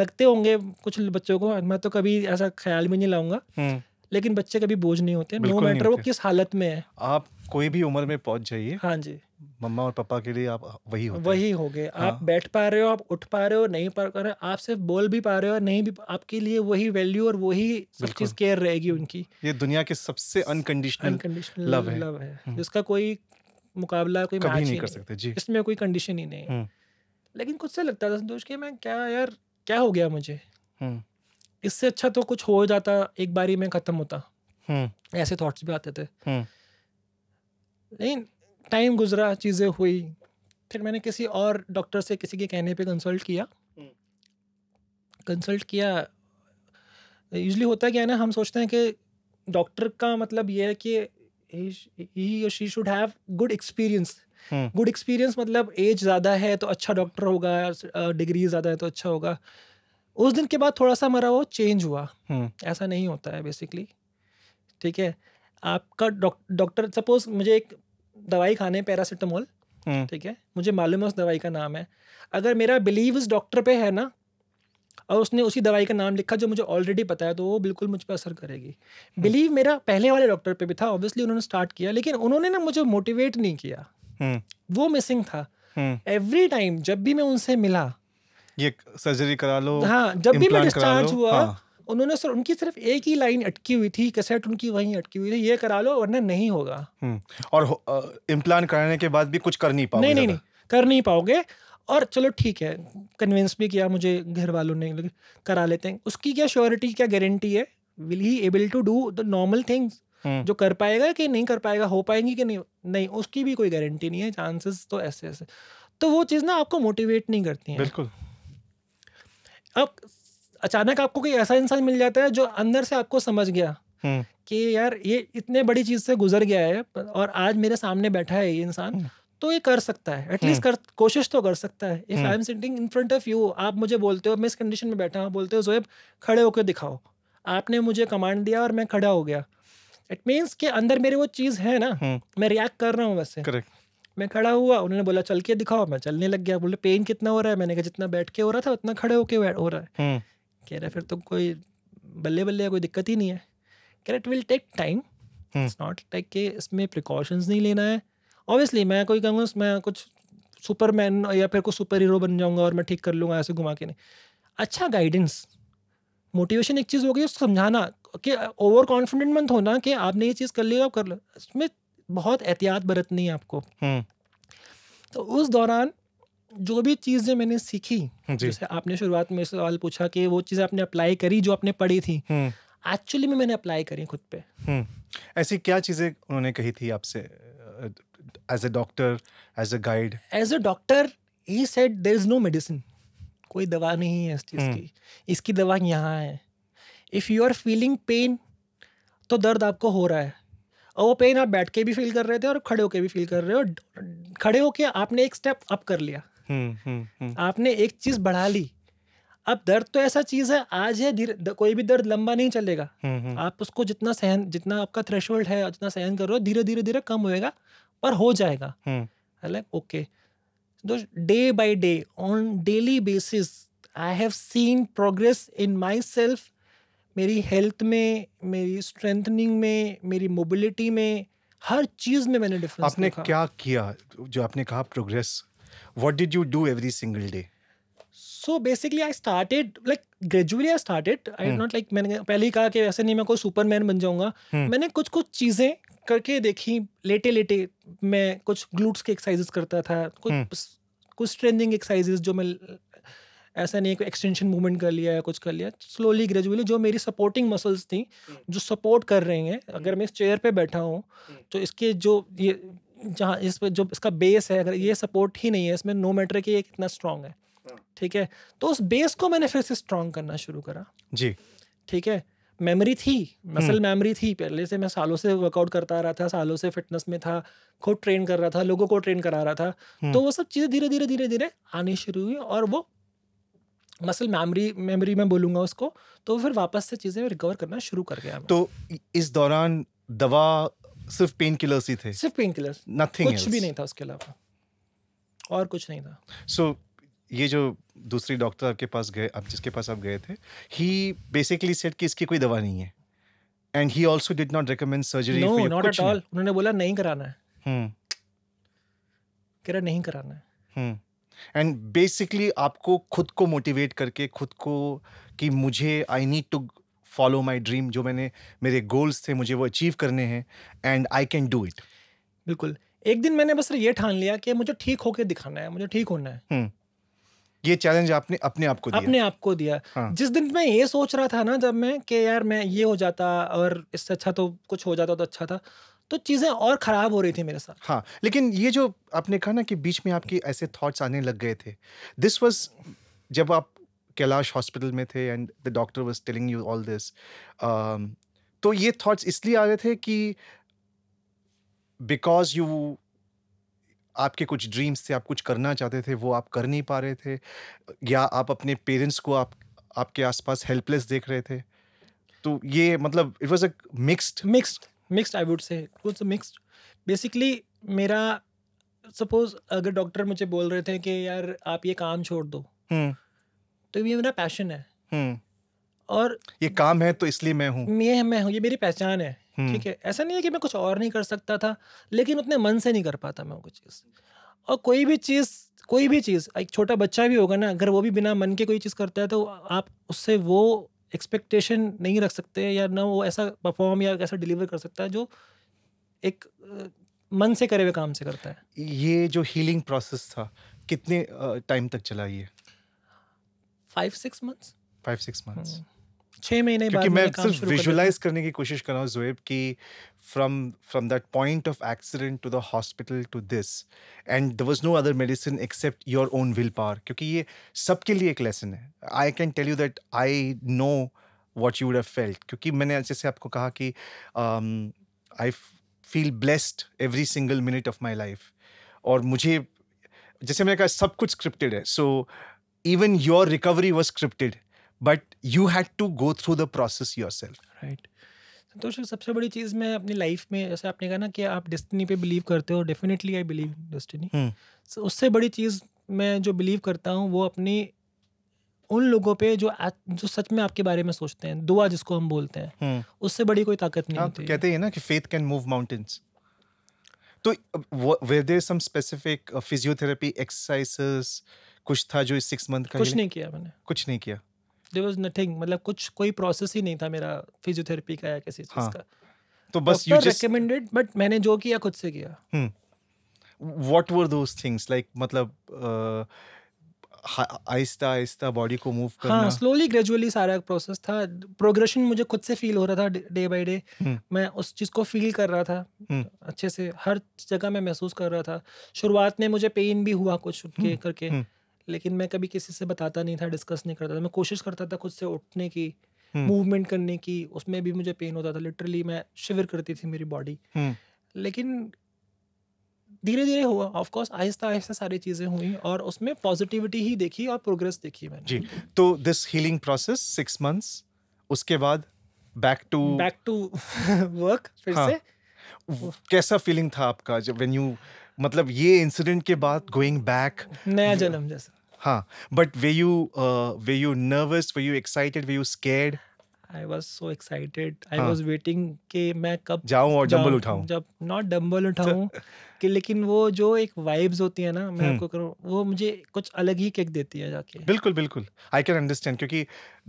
लगते होंगे कुछ बच्चों को मैं तो कभी ऐसा ख्याल भी नहीं लाऊंगा हम्म। लेकिन बच्चे कभी बोझ नहीं होते नो मैटर वो किस हालत में है आप कोई भी उम्र में पहुंच जाइए हाँ जी मम्मा और पापा के लिए आप वही होते वही हो गए हाँ। आप बैठ पा रहे हो आप उठ पा रहे हो नहीं पा रहे हो आप सिर्फ बोल भी पा रहे हो नहीं भी आपके लिए वही वैल्यू और वही सब चीज केयर रहेगी उनकी ये दुनिया के सबसे अनकंडीशनल लव है, लव है। हम्म। जिसका कोई मुकाबला कोई मैच नहीं कर सकते जी इसमें कोई कंडीशन ही नहीं हम्म। लेकिन खुद से लगता था संतोष कि मैं क्या यार क्या हो गया मुझे हम्म। इससे अच्छा तो कुछ हो जाता एक बारी में खत्म होता हम्म। ऐसे थॉट्स भी आते थे लेकिन टाइम गुजरा चीज़ें हुई फिर मैंने किसी और डॉक्टर से किसी के कहने पे कंसल्ट किया कंसल्ट किया यूजली होता है क्या है ना हम सोचते हैं कि डॉक्टर का मतलब ये है कि he she should have good experience good experience मतलब एज ज़्यादा है तो अच्छा डॉक्टर होगा डिग्री ज़्यादा है तो अच्छा होगा उस दिन के बाद थोड़ा सा हमारा वो चेंज हुआ hmm. ऐसा नहीं होता है बेसिकली ठीक है आपका डॉक्टर सपोज मुझे एक दवाई खाने पैरासीटामोल hmm. ठीक है मुझे मालूम है उस दवाई का नाम है अगर मेरा बिलीव उस डॉक्टर पे है ना और उसने उसी दवाई का नाम लिखा जो मुझे ऑलरेडी पता है तो वो बिल्कुल मुझ पर असर करेगी बिलीव हम्म। मेरा पहले वाले डॉक्टर पे भी था ऑब्वियसली उन्होंने स्टार्ट किया लेकिन उन्होंने ना मुझे मोटिवेट नहीं किया हम्म। वो मिसिंग था एवरी टाइम हम्म। जब भी मैं उनसे मिला ये सर्जरी करा लो हाँ जब भी मैं डिस्चार्ज हुआ हाँ। उन्होंने सर उनकी सिर्फ एक ही लाइन अटकी हुई थी कैसेट उनकी वहीं अटकी हुई थी ये करा लो वरना नहीं होगा और इम्प्लान कराने के बाद भी कुछ कर नहीं पाओगे नहीं नहीं, नहीं कर नहीं पाओगे और चलो ठीक है कन्विंस भी किया मुझे घर वालों ने करा लेते हैं उसकी क्या श्योरिटी क्या गारंटी है will he able to do the normal things जो कर पाएगा कि नहीं कर पाएगा हो पाएंगी कि नहीं नहीं उसकी भी कोई गारंटी नहीं है चांसेस तो ऐसे ऐसे तो वो चीज़ ना आपको मोटिवेट नहीं करती है बिल्कुल अब अचानक आपको कोई ऐसा इंसान मिल जाता है जो अंदर से आपको समझ गया हम्म। कि यार ये इतने बड़ी चीज़ से गुजर गया है और आज मेरे सामने बैठा है ये इंसान हम्म। तो ये कर सकता है एटलीस्ट हम्म। कर कोशिश तो कर सकता है if I am sitting in front of you आप मुझे बोलते हो मैं इस कंडीशन में बैठा हूँ बोलते हो जोएब खड़े होकर दिखाओ आपने मुझे कमांड दिया और मैं खड़ा हो गया इट मीन्स के अंदर मेरी वो चीज़ है ना हम्म। मैं रिएक्ट कर रहा हूँ वैसे करेक्ट मैं खड़ा हुआ उन्होंने बोला चल के दिखाओ मैं चलने लग गया बोले पेन कितना हो रहा है मैंने कहा जितना बैठ के हो रहा था उतना खड़े होके हो रहा है हम्म। कह रहा फिर तो कोई बल्ले बल्ले कोई दिक्कत ही नहीं है कह रहा it will take time it's not like के इसमें प्रिकॉशंस नहीं लेना है ऑब्वियसली मैं कोई कहूँगा मैं कुछ सुपरमैन या फिर कुछ सुपर हीरो बन जाऊँगा और मैं ठीक कर लूँगा ऐसे घुमा के नहीं अच्छा गाइडेंस मोटिवेशन एक चीज़ हो गई उसको समझाना कि ओवर कॉन्फिडेंट मत होना कि आपने ये चीज़ कर लिया कर लो इसमें बहुत एहतियात बरतनी है आपको हम्म। तो उस दौरान जो भी चीज़ें मैंने सीखी जैसे आपने शुरुआत में सवाल पूछा कि वो चीज़ें आपने अप्लाई करी जो आपने पढ़ी थी एक्चुअली हम्म। में मैंने अप्लाई करी खुद पे हम्म। ऐसी क्या चीज़ें उन्होंने कही थी आपसे as a doctor, as a guide? As a doctor, he said there is no medicine. कोई दवा नहीं है इस चीज़ हम्म। की इसकी दवा यहाँ है if you are feeling pain तो दर्द आपको हो रहा है और वो पेन आप बैठ के भी फील कर रहे थे और खड़े होके भी फील कर रहे हो खड़े होके आपने एक स्टेप अप कर लिया हम्म, हम्म, आपने एक चीज़ बढ़ा ली अब दर्द तो ऐसा चीज है आज है कोई भी दर्द लंबा नहीं चलेगा आप उसको जितना सहन जितना आपका थ्रेश है जितना सहन कर रहे हो धीरे धीरे धीरे कम होएगा और हो जाएगा लाइक ओके दो day by day on daily basis I have seen progress in my self मेरी हेल्थ में मेरी स्ट्रेंथनिंग में मेरी मोबिलिटी में हर चीज में मैंने डिफरेंस आपने देखा। क्या किया जो आपने कहा progress what did you do every single day so basically I started like gradually I started I not like मैंने पहले ही कहा कि वैसे नहीं मैं कोई सुपरमैन बन जाऊंगा hmm. मैंने कुछ कुछ चीज़ें करके देखी लेटे लेटे मैं कुछ ग्लूट्स के एक्सरसाइजेस करता था कुछ हम्म। कुछ स्ट्रेंजिंग एक्सरसाइजेस जो मैं ऐसा नहीं कोई एक्सटेंशन मूवमेंट कर लिया या कुछ कर लिया स्लोली ग्रेजुअली जो मेरी सपोर्टिंग मसल्स थी हम्म। जो सपोर्ट कर रही हैं हम्म। अगर मैं इस चेयर पे बैठा हूँ तो इसके जो ये जहाँ इस पर जो इसका बेस है अगर ये सपोर्ट ही नहीं है इसमें नो मैटर कि ये कितना स्ट्रांग है हाँ। ठीक है तो उस बेस को मैंने फिर से स्ट्रांग करना शुरू करा जी ठीक है मेमोरी थी मसल हम्म। मेमोरी थी पहले से मैं सालों से वर्कआउट करता रहा था सालों से फिटनेस में था खुद ट्रेन कर रहा था लोगों को ट्रेन करा रहा था हम्म। तो वो सब चीज़ें धीरे धीरे धीरे धीरे आनी शुरू हुई और वो मसल मेमोरी मेमोरी में बोलूँगा उसको तो फिर वापस से चीज़ें रिकवर करना शुरू कर गया तो इस दौरान दवा सिर्फ पेन किलर्स ही थे सिर्फ पेन किलर्स नथिंग कुछ else. भी नहीं था उसके अलावा और कुछ नहीं था सो so, ये जो दूसरी डॉक्टर आपके पास गए आप जिसके पास आप गए थे ही बेसिकली सेट कि इसकी कोई दवा नहीं है and he also did not recommend surgery not at all उन्होंने बोला नहीं कराना है hmm. रहा नहीं कराना है एंड hmm. बेसिकली आपको खुद को मोटिवेट करके खुद को कि मुझे I need to follow my dream जो मैंने मेरे गोल्स थे मुझे वो अचीव करने हैं and I can do it बिल्कुल एक दिन मैंने बस ये ठान लिया कि मुझे ठीक होके दिखाना है मुझे ठीक होना है hmm. ये चैलेंज आपने अपने आप को दिया अपने आप को दिया हाँ। जिस दिन मैं ये सोच रहा था ना जब मैं कि यार मैं ये हो जाता और इससे अच्छा तो कुछ हो जाता तो अच्छा था तो चीज़ें और ख़राब हो रही थी मेरे साथ हाँ लेकिन ये जो आपने कहा ना कि बीच में आपके ऐसे थॉट्स आने लग गए थे दिस वॉज जब आप कैलाश हॉस्पिटल में थे and the doctor was telling you all this तो ये थॉट्स इसलिए आ रहे थे कि बिकॉज यू आपके कुछ ड्रीम्स थे आप कुछ करना चाहते थे वो आप कर नहीं पा रहे थे या आप अपने पेरेंट्स को आप आपके आसपास हेल्पलेस देख रहे थे तो ये मतलब it was a mixed mixed mixed I would say कुछ मिक्स्ड बेसिकली मेरा सपोज अगर डॉक्टर मुझे बोल रहे थे कि यार आप ये काम छोड़ दो हुँ. हम्म। तो ये मेरा पैशन है हुँ. हम्म। और ये काम है तो इसलिए मैं हूँ ये मैं हूँ ये मेरी पहचान है ठीक है ऐसा नहीं है कि मैं कुछ और नहीं कर सकता था लेकिन उतने मन से नहीं कर पाता मैं वो चीज़ और कोई भी चीज़ कोई भी चीज़ एक छोटा बच्चा भी होगा ना अगर वो भी बिना मन के कोई चीज़ करता है तो आप उससे वो एक्सपेक्टेशन नहीं रख सकते या ना वो ऐसा परफॉर्म या ऐसा डिलीवर कर सकता है जो एक मन से करे हुए काम से करता है ये जो हीलिंग प्रोसेस था कितने टाइम तक चला ये five six months five six months छः महीने क्योंकि मैं सिर्फ विजुलाइज करने की कोशिश कर रहा हूँ जोएब की from from that point of accident to the hospital to this and there was no other medicine except your own will power क्योंकि ये सबके लिए एक लेसन है I can tell you that I know what you would have felt क्योंकि मैंने जैसे आपको कहा कि I feel blessed every single minute of my life और मुझे जैसे मैंने कहा सब कुछ स्क्रिप्टेड है so even your recovery was scripted but you had to go through the process your self right Santosh सबसे बड़ी चीज़ मैं अपनी लाइफ में जैसे आपने कहा ना कि आप डेस्टिनी पे बिलीव करते हो डेफिनेटली आई बिलीव डेस्टिनी उससे बड़ी चीज़ मैं जो बिलीव करता हूँ वो अपनी उन लोगों पे जो आ, जो सच में आपके बारे में सोचते हैं दुआ जिसको हम बोलते हैं हम्म। उससे बड़ी कोई ताकत नहीं हाँ, होती कहते हैं ना कि फेथ कैन मूव माउंटेन्स तो were there some specific physiotherapy exercises कुछ था जो इस सिक्स मंथ का कुछ नहीं किया मैंने कुछ नहीं किया देर वॉज नथिंग मतलब कुछ कोई प्रोसेस ही नहीं था मेरा फिजियोथेरेपी का या किसी चीज़ हाँ। का तो बस यू जस्ट रिकमेंडेड बट मैंने जो किया खुद से किया what were those things like मतलब आहिस्ता आहिस्ता बॉडी को मूव हाँ, करना हाँ स्लोली ग्रेजुअली सारा प्रोसेस था प्रोग्रेशन मुझे खुद से फील हो रहा था डे बाय डे हम्म। मैं उस चीज़ को फील कर रहा था हुँ. हम्म। अच्छे से हर जगह मैं महसूस कर रहा था शुरुआत में मुझे पेन भी हुआ कुछ के हम्म। करके हुँ. लेकिन मैं कभी किसी से बताता नहीं था डिस्कस नहीं करता था मैं कोशिश करता था खुद से उठने की मूवमेंट करने की उसमें भी मुझे पेन होता था लिटरली मैं शिविर करती थी मेरी बॉडी लेकिन धीरे धीरे हुआ कोर्स आहिस्ता आहिस्ता सारी चीज़ें हुई और उसमें पॉजिटिविटी ही देखी और प्रोग्रेस देखी मैंने जी तो this healing process six months उसके बाद back to back to work फिर हाँ. से कैसा फीलिंग था आपका जब वेन यू मतलब ये इंसिडेंट के बाद गोइंग बैक नया जन्म जैसा हाँ but were you were you nervous were you excited were you scared was so excited. I I हाँ। was waiting कि मैं कब जाऊँ और डंबल उठाऊँ जब नॉट डंबल <laughs> उठाऊँ कि लेकिन वो जो एक वाइब्स होती है ना मैं हम्म। आपको करूँ वो मुझे कुछ अलग ही केक देती है जाके बिल्कुल बिल्कुल आई कैन अंडरस्टैंड क्योंकि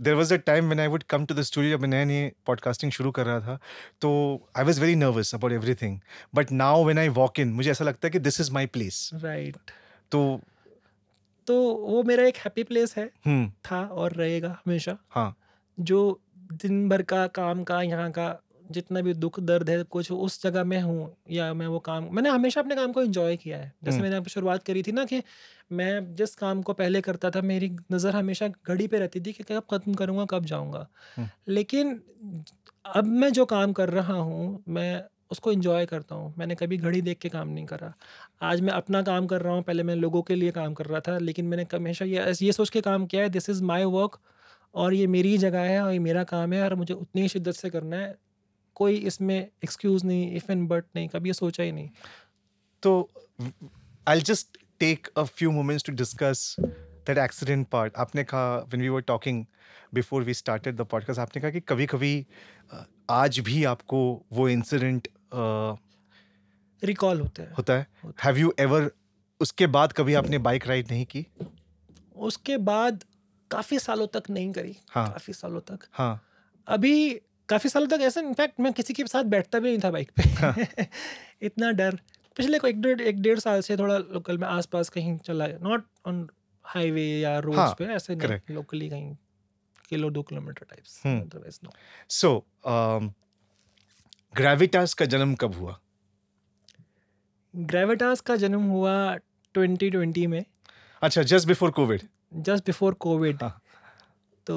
there was a time when I would come to the studio जब मैं नए नए पॉडकास्टिंग शुरू कर रहा था तो I was very nervous about everything but now when I walk in मुझे ऐसा लगता है कि this is my place right तो तो वो मेरा एक हैप्पी प्लेस है हम्म। था और रहेगा हमेशा हाँ जो दिन भर का काम का यहाँ का जितना भी दुख दर्द है कुछ उस जगह में हूँ या मैं वो काम मैंने हमेशा अपने काम को इन्जॉय किया है जैसे हम्म। मैंने आपको शुरुआत करी थी ना कि मैं जिस काम को पहले करता था मेरी नज़र हमेशा घड़ी पे रहती थी कि कब ख़त्म करूँगा कब जाऊँगा हम्म। लेकिन अब मैं जो काम कर रहा हूँ मैं उसको इन्जॉय करता हूँ मैंने कभी घड़ी देख के काम नहीं करा आज मैं अपना काम कर रहा हूँ पहले मैं लोगों के लिए काम कर रहा था लेकिन मैंने हमेशा ये ये सोच के काम किया है दिस इज़ माई वर्क और ये मेरी जगह है और ये मेरा काम है और मुझे उतनी ही शिद्दत से करना है कोई इसमें एक्सक्यूज़ नहीं इफ़ एंड बट नहीं कभी ये सोचा ही नहीं तो I just take a few moments to discuss that accident part आपने कहा when we were talking before we started the podcast आपने कहा कि कभी कभी आज भी आपको वो इंसिडेंट रिकॉल होता है होता है हैव यू एवर उसके बाद कभी आपने बाइक राइड नहीं की उसके बाद काफ़ी सालों तक नहीं करी हाँ काफ़ी सालों तक हाँ अभी काफ़ी सालों तक ऐसा इनफैक्ट मैं किसी के साथ बैठता भी नहीं था बाइक पे हाँ. <laughs> इतना डर पिछले को एक डेढ़ एक डेढ़ साल से थोड़ा लोकल में आसपास कहीं चला नॉट ऑन हाईवे या रोड्स हाँ, पे ऐसे लोकली कहीं किलो दो kilometre types hmm. So Gravitas का जन्म कब हुआ ग्रेविटास का जन्म हुआ 2020 में अच्छा just before COVID just before COVID तो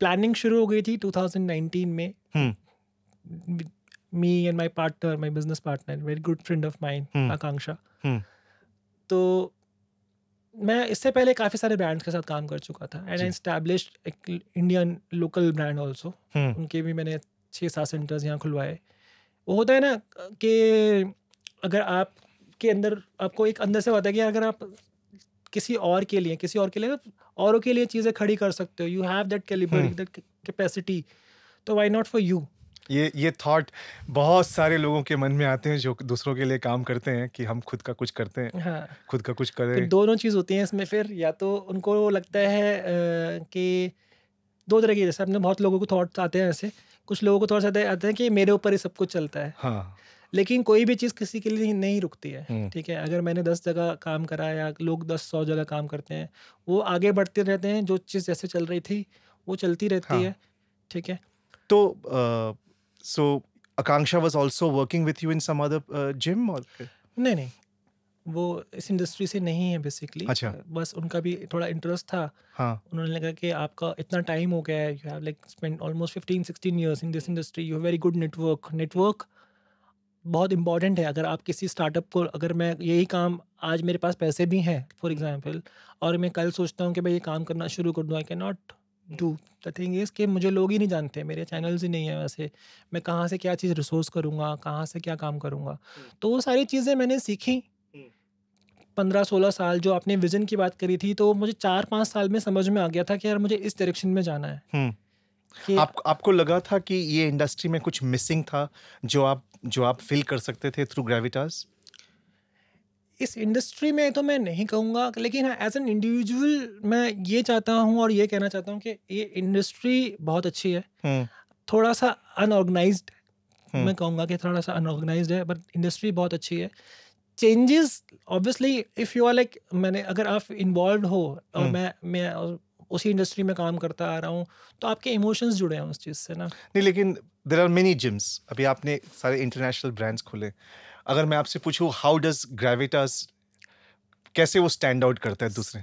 प्लानिंग शुरू हो गई थी 2019 में me and my partner my business partner very good friend of mine Akanksha hmm. तो मैं इससे पहले काफ़ी सारे ब्रांड्स के साथ काम कर चुका था एंड आई स्टैब्लिश एक इंडियन लोकल ब्रांड ऑल्सो उनके भी मैंने छः सात सेंटर्स यहाँ खुलवाए वो होता है ना कि अगर आप के अंदर आपको एक अंदर से होता है कि अगर आप किसी और के लिए किसी और के लिए औरों के लिए चीज़ें खड़ी कर सकते हो you have that calibre that capacity तो वाई नॉट फॉर यू ये ये थॉट बहुत सारे लोगों के मन में आते हैं जो दूसरों के लिए काम करते हैं कि हम खुद का कुछ करते हैं हाँ खुद का कुछ करें दोनों चीज़ होती हैं इसमें फिर या तो उनको लगता है कि दो तरह की जैसे अपने बहुत लोगों को थॉट्स आते हैं ऐसे कुछ लोगों को थोड़ा सा आता है कि मेरे ऊपर ही सब कुछ चलता है हाँ लेकिन कोई भी चीज़ किसी के लिए नहीं रुकती है हम्म। ठीक है अगर मैंने दस जगह काम करा या लोग दस सौ जगह काम करते हैं वो आगे बढ़ते रहते हैं जो चीज़ जैसे चल रही थी वो चलती रहती हाँ. है ठीक है तो so Akanksha was also working with you in some other gym और नहीं नहीं वो इस इंडस्ट्री से नहीं है बेसिकली अच्छा बस उनका भी थोड़ा इंटरेस्ट था हाँ उन्होंने लगा कि आपका इतना टाइम हो गया है you have like spend almost fifteen sixteen years in this industry you very good network network बहुत इंपॉर्टेंट है अगर आप किसी स्टार्टअप को अगर मैं यही काम आज मेरे पास पैसे भी हैं फॉर एग्जाम्पल और मैं कल सोचता हूँ कि मैं ये काम करना शुरू कर दूँ I can not do the thing is कि मुझे लोग ही नहीं जानते मेरे चैनल्स ही नहीं है वैसे मैं कहाँ से क्या चीज़ रिसोर्स करूँगा कहाँ से क्या काम करूँगा hmm. तो वो सारी चीज़ें मैंने सीखी पंद्रह सोलह साल जो आपने विजन की बात करी थी तो मुझे चार पाँच साल में समझ में आ गया था कि यार मुझे इस डायरेक्शन में जाना है हम्म। आप आपको लगा था कि ये इंडस्ट्री में कुछ मिसिंग था जो आप जो आप फील कर सकते थे थ्रू ग्रेविटास इस इंडस्ट्री में तो मैं नहीं कहूँगा लेकिन एज एन इंडिविजुअल मैं ये चाहता हूँ और ये कहना चाहता हूँ कि ये इंडस्ट्री बहुत अच्छी है हुँ. हम्म। थोड़ा सा अनऑर्गेनाइज्ड हम्म। मैं कहूँगा कि थोड़ा सा अनऑर्गेनाइज्ड है बट इंडस्ट्री बहुत अच्छी है changes obviously if you are like मैंने अगर आप इन्वॉल्व हो और हम्म। मैं मैं उसी इंडस्ट्री में काम करता आ रहा हूँ तो आपके इमोशंस जुड़े हैं उस चीज़ से ना नहीं लेकिन देर आर मेनी जिम्स अभी आपने सारे इंटरनेशनल ब्रांड्स खोले अगर मैं आपसे पूछूँ हाउ डज ग्रेविटास कैसे वो स्टैंड आउट करता है दूसरे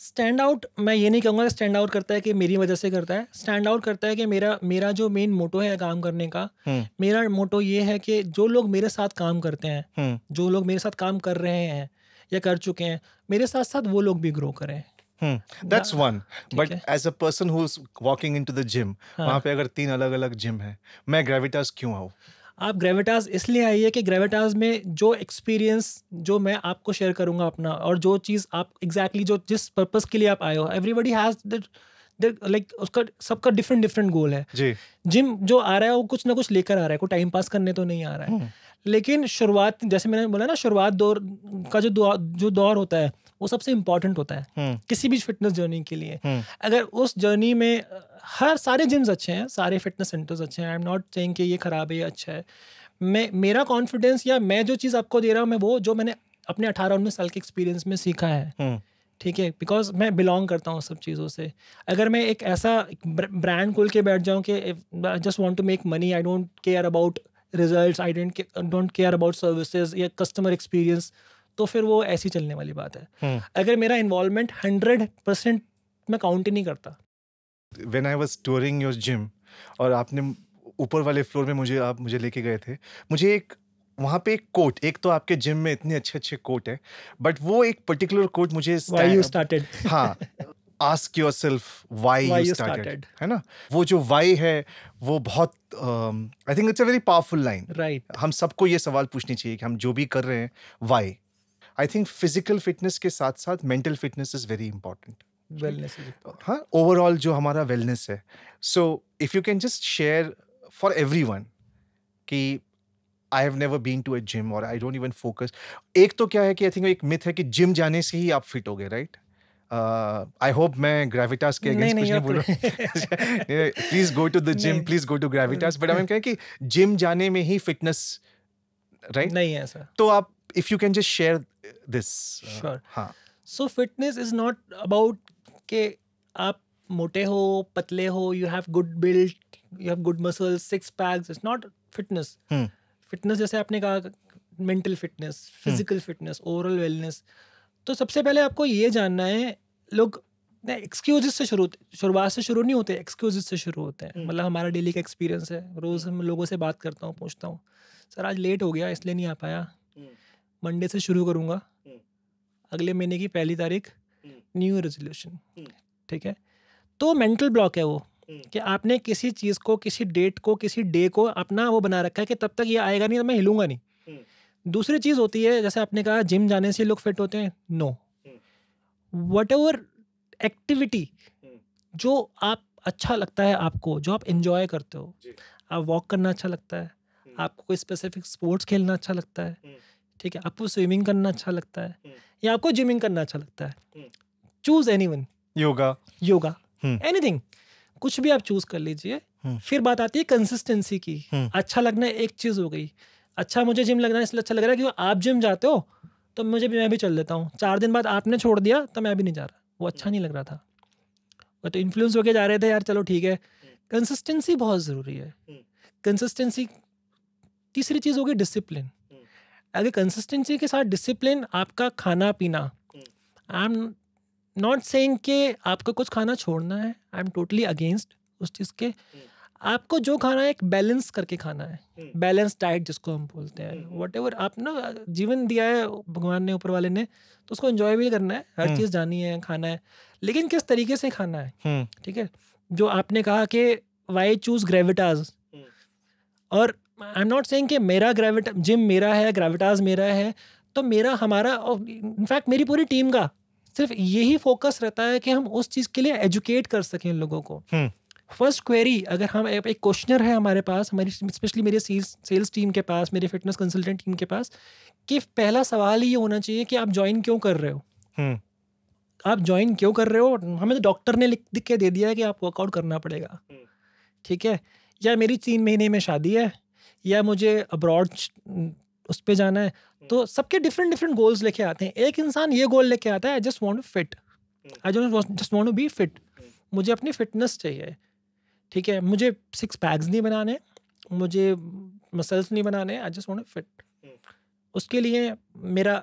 स्टैंड आउट मैं ये नहीं कहूँगा कि स्टैंड आउट करता है कि मेरी वजह से करता है स्टैंड आउट करता है कि मेरा मेरा जो मेन मोटो है काम करने का हम्म। मेरा मोटो ये है कि जो लोग मेरे साथ काम करते हैं हम्म। जो लोग मेरे साथ काम कर रहे हैं या कर चुके हैं मेरे साथ साथ वो लोग भी ग्रो करें that's one but as a person who is walking into the gym वहाँ पे अगर तीन अलग अलग जिम है मैं ग्रेविटास क्यों आऊँ आप ग्रेविटास इसलिए आई है कि ग्रेविटास में जो एक्सपीरियंस जो मैं आपको शेयर करूँगा अपना और जो चीज़ आप एग्जैक्टली exactly जो जिस पर्पज़ के लिए आप आए हो एवरीबडी हैज़ लाइक उसका सबका डिफरेंट डिफरेंट गोल है जी जिम जो आ रहा है वो कुछ ना कुछ लेकर आ रहा है कोई टाइम पास करने तो नहीं आ रहा है हम्म। लेकिन शुरुआत जैसे मैंने बोला ना शुरुआत दौर का जो दौर जो दौर होता है वो सबसे इम्पोर्टेंट होता है हम्म। किसी भी फिटनेस जर्नी के लिए हम्म। अगर उस जर्नी में हर सारे जिम्स अच्छे हैं सारे फिटनेस सेंटर्स अच्छे हैं आई एम नॉट सेइंग कि ये ख़राब है ये अच्छा है मैं मेरा कॉन्फिडेंस या मैं जो चीज़ आपको दे रहा हूँ मैं वो जो मैंने अपने अठारह उन्नीस साल के एक्सपीरियंस में सीखा है हम्म। ठीक है बिकॉज मैं बिलोंग करता हूँ सब चीज़ों से अगर मैं एक ऐसा ब्रांड खोल के बैठ जाऊँ कि I just want to make money I don't care about result I don't don't care about services या कस्टमर एक्सपीरियंस तो फिर वो ऐसी चलने वाली बात है हम्म। अगर मेरा इन्वॉल्वमेंट हंड्रेड परसेंट मैं काउंट ही नहीं करता when I was touring your gym और आपने ऊपर वाले फ्लोर में मुझे आप मुझे लेके गए थे मुझे एक वहाँ पे एक कोट एक तो आपके जिम में इतने अच्छे अच्छे कोट है बट वो एक पर्टिकुलर कोट मुझे <laughs> हाँ ask yourself why started है ना वो जो वाई है वो बहुत I think it's a very powerful line right हम सबको ये सवाल पूछनी चाहिए कि हम जो भी कर रहे हैं why I think physical fitness के साथ साथ mental fitness is very important wellness हाँ ओवरऑल जो हमारा वेलनेस है so if you can just share for everyone कि I have never been to a gym और आई डोंट इवन फोकस एक तो क्या है कि आई थिंक एक मिथ है कि जिम जाने से ही आप फिट हो गए राइट आई होप मैं ग्रेविटास के अगेंस्ट कुछ नहीं बोल रहा please go to the gym please go to Gravitas but I mean कि जिम जाने में ही फिटनेस राइट नहीं है सर तो आप if you can just share uh, this. Uh, sure. हाँ. So fitness is not about के आप मोटे हो पतले हो you have good build you have good muscle six packs it's not fitness fitness जैसे आपने कहा mental fitness physical fitness overall wellness तो सबसे पहले आपको ये जानना है लोग एक्सक्यूज से शुरू शुरुआत से शुरू नहीं होते एक्सक्यूज से शुरू होते हैं hmm. मतलब हमारा डेली का एक्सपीरियंस है रोज़ हम लोगों से बात करता हूँ पूछता हूँ सर आज लेट हो गया इसलिए नहीं आ पाया hmm. मंडे से शुरू करूँगा हम्म। अगले महीने की पहली तारीख न्यू हम्म। रेजोल्यूशन हम्म। ठीक है तो मेंटल ब्लॉक है वो कि आपने किसी चीज़ को किसी डेट को किसी डे को अपना वो बना रखा है कि तब तक ये आएगा नहीं तो मैं हिलूंगा नहीं दूसरी चीज़ होती है जैसे आपने कहा जिम जाने से लोग फिट होते हैं नो वट एवर एक्टिविटी जो आप अच्छा लगता है आपको जो आप इंजॉय करते हो आप वॉक करना अच्छा लगता है आपको कोई स्पेसिफिक स्पोर्ट्स खेलना अच्छा लगता है ठीक है आपको स्विमिंग करना अच्छा लगता है हम्म। या आपको जिमिंग करना अच्छा लगता है choose any one yoga yoga anything hmm. कुछ भी आप चूज कर लीजिए हम्म। फिर बात आती है कंसिस्टेंसी की अच्छा लगना एक चीज हो गई अच्छा मुझे जिम लगना इसलिए अच्छा लग रहा है क्योंकि आप जिम जाते हो तो मुझे भी मैं भी चल लेता हूँ चार दिन बाद आपने छोड़ दिया तो मैं भी नहीं जा रहा वो अच्छा नहीं लग रहा था वो तो इन्फ्लुएंस होके जा रहे थे यार चलो ठीक है कंसिस्टेंसी बहुत ज़रूरी है कंसिस्टेंसी तीसरी चीज़ होगी डिसिप्लिन अगर कंसिस्टेंसी के साथ डिसिप्लिन आपका खाना पीना आई एम नॉट सेइंग कि आपको कुछ खाना छोड़ना है आई एम टोटली अगेंस्ट उस चीज़ के हम्म। आपको जो खाना है एक बैलेंस करके खाना है बैलेंस हम्म। डाइट जिसको हम बोलते हैं वट हम्म। एवर आप ना जीवन दिया है भगवान ने ऊपर वाले ने तो उसको इन्जॉय भी करना है हर चीज़ जानी है खाना है लेकिन किस तरीके से खाना है ठीक है जो आपने कहा कि वाई चूज ग्रेविटाज और आई एम नॉट सेइंग कि मेरा ग्रेविट जिम मेरा है ग्रेविटाज मेरा है तो मेरा हमारा और इनफैक्ट मेरी पूरी टीम का सिर्फ यही फोकस रहता है कि हम उस चीज़ के लिए एजुकेट कर सकें लोगों को फर्स्ट हम्म। क्वेरी अगर हम एक क्वेश्चनर है हमारे पास हमारी स्पेशली मेरे सेल्स सेल्स टीम के पास मेरे फिटनेस कंसल्टेंट टीम के पास कि पहला सवाल ये होना चाहिए कि आप ज्वाइन क्यों कर रहे हो हम्म। आप ज्वाइन क्यों कर रहे हो हमें तो डॉक्टर ने लिख के दे दिया है कि आप वर्कआउट करना पड़ेगा हम्म। ठीक है या मेरी तीन महीने में शादी है या मुझे अब्रॉड उस पर जाना है तो हम्म। सबके डिफरेंट डिफरेंट गोल्स लेके आते हैं एक इंसान ये गोल लेके आता है I just want to fit I just want to be fit मुझे अपनी फिटनेस चाहिए ठीक है मुझे सिक्स पैक्स नहीं बनाने मुझे मसल्स नहीं बनाने आई जस्ट वॉन्ट फिट उसके लिए मेरा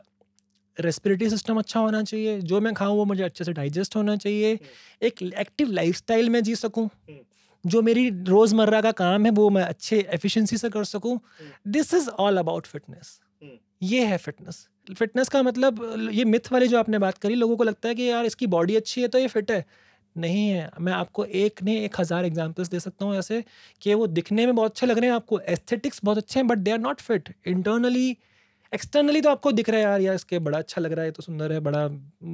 रेस्पिरेटरी सिस्टम अच्छा होना चाहिए जो मैं खाऊं वो मुझे अच्छे से डाइजेस्ट होना चाहिए हम्म। एक एक्टिव लाइफस्टाइल में जी सकूं हम्म। जो मेरी रोज़मर्रा का काम है वो मैं अच्छे एफिशिएंसी से कर सकूँ this is all about fitness ये है फिटनेस फिटनेस का मतलब ये मिथ वाली जो आपने बात करी लोगों को लगता है कि यार इसकी बॉडी अच्छी है तो ये फिट है नहीं है मैं आपको एक ने एक हज़ार एग्जाम्पल्स दे सकता हूँ ऐसे कि वो दिखने में बहुत अच्छे लग रहे हैं आपको एस्थेटिक्स बहुत अच्छे हैं but they are not fit internally externally तो आपको दिख रहा है यार यार इसके बड़ा अच्छा लग रहा है तो सुंदर है बड़ा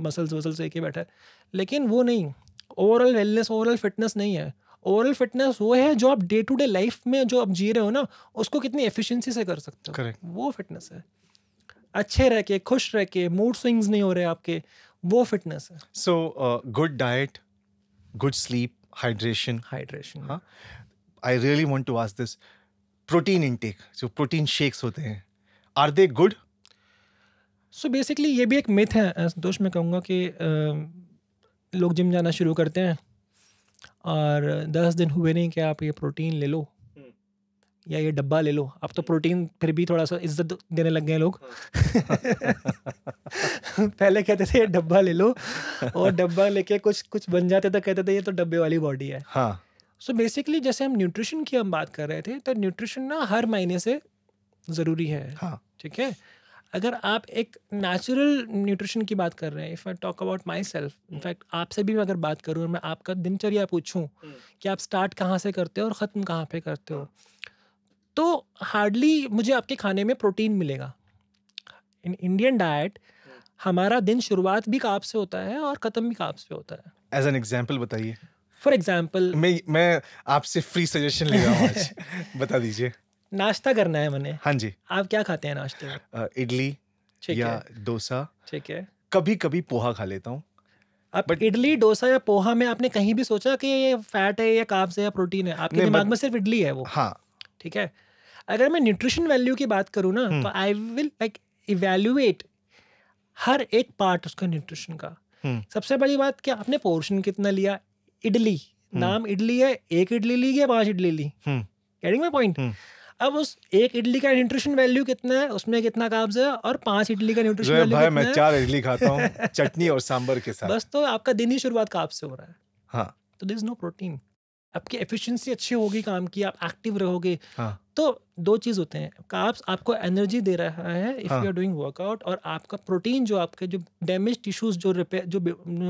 मसल्स वसल्स एक ही बैठा है लेकिन वो नहीं ओवरऑल वेलनेस ओवरऑल फिटनेस नहीं है ओवरऑल फिटनेस वो है जो आप डे टू डे लाइफ में जो आप जी रहे हो ना उसको कितनी एफिशिएंसी से कर सकते हो करेक्ट वो फिटनेस है अच्छे रह के खुश रह के मूड स्विंग्स नहीं हो रहे आपके वो फिटनेस है so good diet good sleep hydration hydration हाँ I really want to ask this protein intake जो प्रोटीन शेक्स होते हैं are they good so basically ये भी एक मिथ है दोस्त मैं कहूँगा कि uh, लोग जिम जाना शुरू करते हैं और दस दिन हुए नहीं कि आप ये प्रोटीन ले लो हम्म। या ये डब्बा ले लो अब तो हम्म। प्रोटीन फिर भी थोड़ा सा इज्जत देने लग गए लोग हाँ। <laughs> पहले कहते थे ये डब्बा ले लो और डब्बा लेके कुछ कुछ बन जाते थे तो कहते थे ये तो डब्बे वाली बॉडी है हाँ सो so बेसिकली जैसे हम न्यूट्रिशन की हम बात कर रहे थे तो न्यूट्रिशन ना हर महीने से ज़रूरी है हाँ ठीक है अगर आप एक नेचुरल न्यूट्रिशन की बात कर रहे हैं if I talk about my myself in fact आपसे भी अगर बात करूँ और मैं आपका दिनचर्या पूछूँ हम्म। कि आप स्टार्ट कहाँ से करते हो और ख़त्म कहाँ पे करते हो तो हार्डली मुझे आपके खाने में प्रोटीन मिलेगा इन इंडियन डाइट हमारा दिन शुरुआत भी काप से होता है और ख़त्म भी काप से होता है एज एन एग्जाम्पल बताइए फॉर एग्जाम्पल मैं मैं आपसे फ्री सजेशन ले रहा हूँ <laughs> बता दीजिए नाश्ता करना है मैंने हाँ जी आप क्या खाते हैं नाश्ते में इडली या डोसा ठीक है कभी कभी पोहा खा लेता हूँ अब But, इडली डोसा या पोहा में आपने कहीं भी सोचा कि ये फैट है या काब्स है या प्रोटीन है आपके दिमाग में सिर्फ इडली है वो हाँ ठीक है अगर मैं न्यूट्रिशन वैल्यू की बात करूँ ना हम्म। तो आई विल लाइक इवेल्यूएट हर एक पार्ट उसका न्यूट्रिशन का हम्म। सबसे बड़ी बात क्या आपने पोर्शन कितना लिया इडली हम्म। नाम इडली है एक इडली ली या पांच इडली ली कैटिंग माई पॉइंट अब उस एक इडली का न्यूट्रिशन वैल्यू कितना है उसमें कितना काब्ज है और पांच इडली का न्यूट्रिशन वैल्यू भाई मैं चार इडली खाता हूँ <laughs> चटनी और सांबर के साथ बस तो आपका दिन ही शुरुआत काब से हो रहा है हाँ तो दिस नो प्रोटीन आपकी एफिशिएंसी अच्छी होगी काम की आप एक्टिव रहोगे हाँ. तो दो चीज होते हैं काप्स आपको एनर्जी दे रहा है if you are doing workout और आपका प्रोटीन जो आपके जो डैमेज टिश्यूज जो रिपेयर जो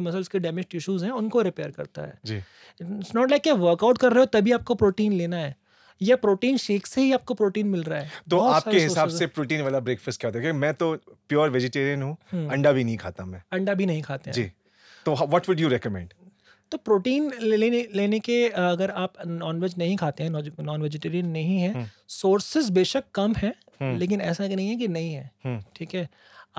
मसल्स के डैमेज टिश्यूज हैं उनको रिपेयर करता है इट्स नॉट लाइक वर्कआउट कर रहे हो तभी आपको प्रोटीन लेना है या प्रोटीन शेक से ही आपको प्रोटीन मिल रहा है तो आपके हिसाब से प्रोटीन वाला ब्रेकफास्ट क्या होता है मैं तो प्योर वेजिटेरियन हूँ हम्म। अंडा भी नहीं खाता मैं अंडा भी नहीं खाते जी तो वट वुड यू रिकमेंड तो प्रोटीन लेने लेने के अगर आप नॉनवेज नहीं खाते हैं नॉन वेजिटेरियन नहीं है सोर्सेज हम्म। बेशक कम है हम्म। लेकिन ऐसा कि नहीं है कि नहीं है ठीक है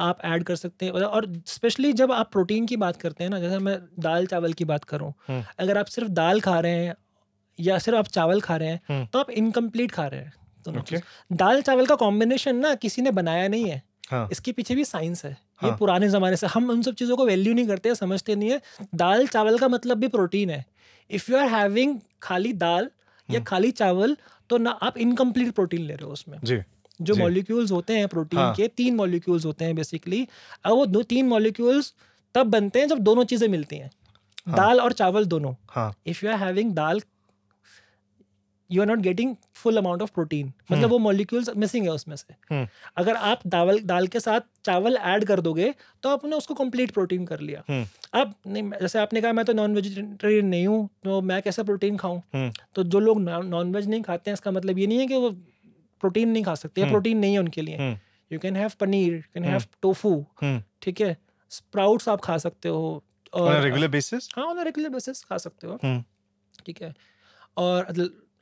आप ऐड कर सकते हैं और स्पेशली जब आप प्रोटीन की बात करते हैं ना जैसे मैं दाल चावल की बात करूं अगर आप सिर्फ दाल खा रहे हैं या सिर्फ आप चावल खा रहे हैं हम्म। तो आप इनकम्प्लीट खा रहे हैं दोनों okay. दाल चावल का कॉम्बिनेशन ना किसी ने बनाया नहीं है हाँ. इसके पीछे भी साइंस है हाँ. ये पुराने जमाने से हम उन सब चीज़ों को वैल्यू नहीं करते समझते नहीं है दाल चावल का मतलब भी प्रोटीन है इफ़ यू आर हैविंग खाली दाल या हम्म। खाली चावल तो ना आप इनकम्प्लीट प्रोटीन ले रहे हो उसमें जी जो मॉलिक्यूल्स होते हैं प्रोटीन हाँ. के तीन मॉलिक्यूल्स होते हैं बेसिकली अब वो दो तीन मॉलिक्यूल्स तब बनते हैं जब दोनों चीज़ें मिलती हैं हाँ. दाल और चावल दोनों if you are having dal you are not getting full amount of protein मतलब hmm. वो मॉलिक्यूल्स मिसिंग है उसमें से hmm. अगर आप दावल दाल के साथ चावल ऐड कर दोगे तो आपने उसको कंप्लीट प्रोटीन कर लिया hmm. अब नहीं जैसे आपने कहा मैं तो नॉन वेजिटेरियन नहीं हूँ तो मैं कैसे प्रोटीन खाऊं तो जो लोग नॉन वेज नहीं खाते हैं इसका मतलब ये नहीं है कि वो प्रोटीन नहीं खा सकते प्रोटीन नहीं है उनके लिए you can have paneer you can have tofu ठीक है स्प्राउट्स आप खा सकते हो और रेगुलर बेसिस हाँ रेगुलर बेसिस खा सकते हो ठीक है और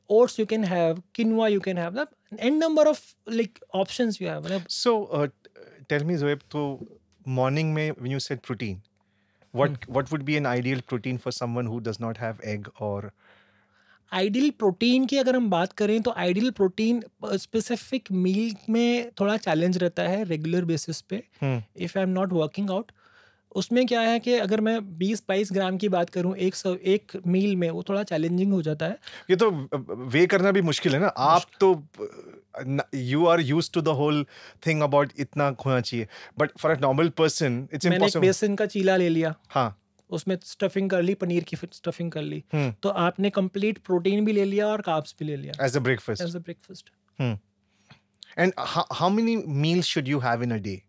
oats you can have quinoa you can have the n number of like options you have so uh, tell me zoeb to morning may when you said protein what hmm. what would be an ideal protein for someone who does not have egg or ideal protein की अगर हम बात करें तो ideal protein specific मील में थोड़ा challenge रहता है रेगुलर बेसिस पे if I am not working out उसमें क्या है कि अगर मैं बीस बाईस ग्राम की बात करूं एक सौ एक मील में वो थोड़ा चैलेंजिंग हो जाता है ये तो वे करना भी मुश्किल है ना आप तो you are use to the whole thing about इतना खोना चाहिए but for a normal person it's मैंने एक बेसन का चीला ले लिया हाँ उसमें स्टफिंग कर ली पनीर की स्टफिंग कर ली हुँ. हम्म। तो आपने कंप्लीट प्रोटीन भी ले लिया और काप्स भी ले लिया as a breakfast as a breakfast and how many meals should you have in a day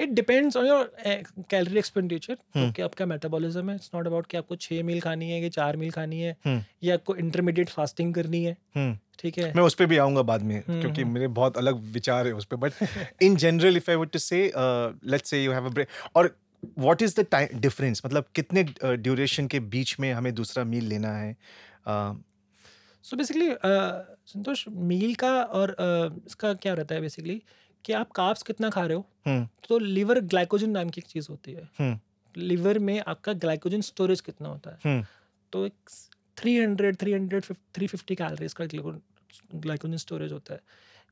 it depends on your calorie expenditure क्योंकि आपका मेटाबॉलिज्म है इट्स नॉट अबाउट कि आपको छह मील खानी है कि चार मील खानी है hmm. या आपको इंटरमीडिएट फास्टिंग करनी है hmm. ठीक hmm. है मैं उस पर भी आऊंगा बाद में hmm. क्योंकि मेरे बहुत अलग विचार है उस पर but in general if I would to say let's say you have a break और what is the time difference मतलब कितने ड्यूरेशन uh, के बीच में हमें दूसरा मील लेना है so uh, basically uh, Santosh meal का और uh, इसका क्या रहता है बेसिकली कि आप काप्स कितना खा रहे हो हम्म। तो लीवर ग्लाइकोजन नाम की एक चीज होती है लीवर हम्म। में आपका ग्लाइकोजन स्टोरेज कितना होता है हम्म। तो एक three hundred three hundred three fifty calories का ग्लाइकोजन स्टोरेज होता है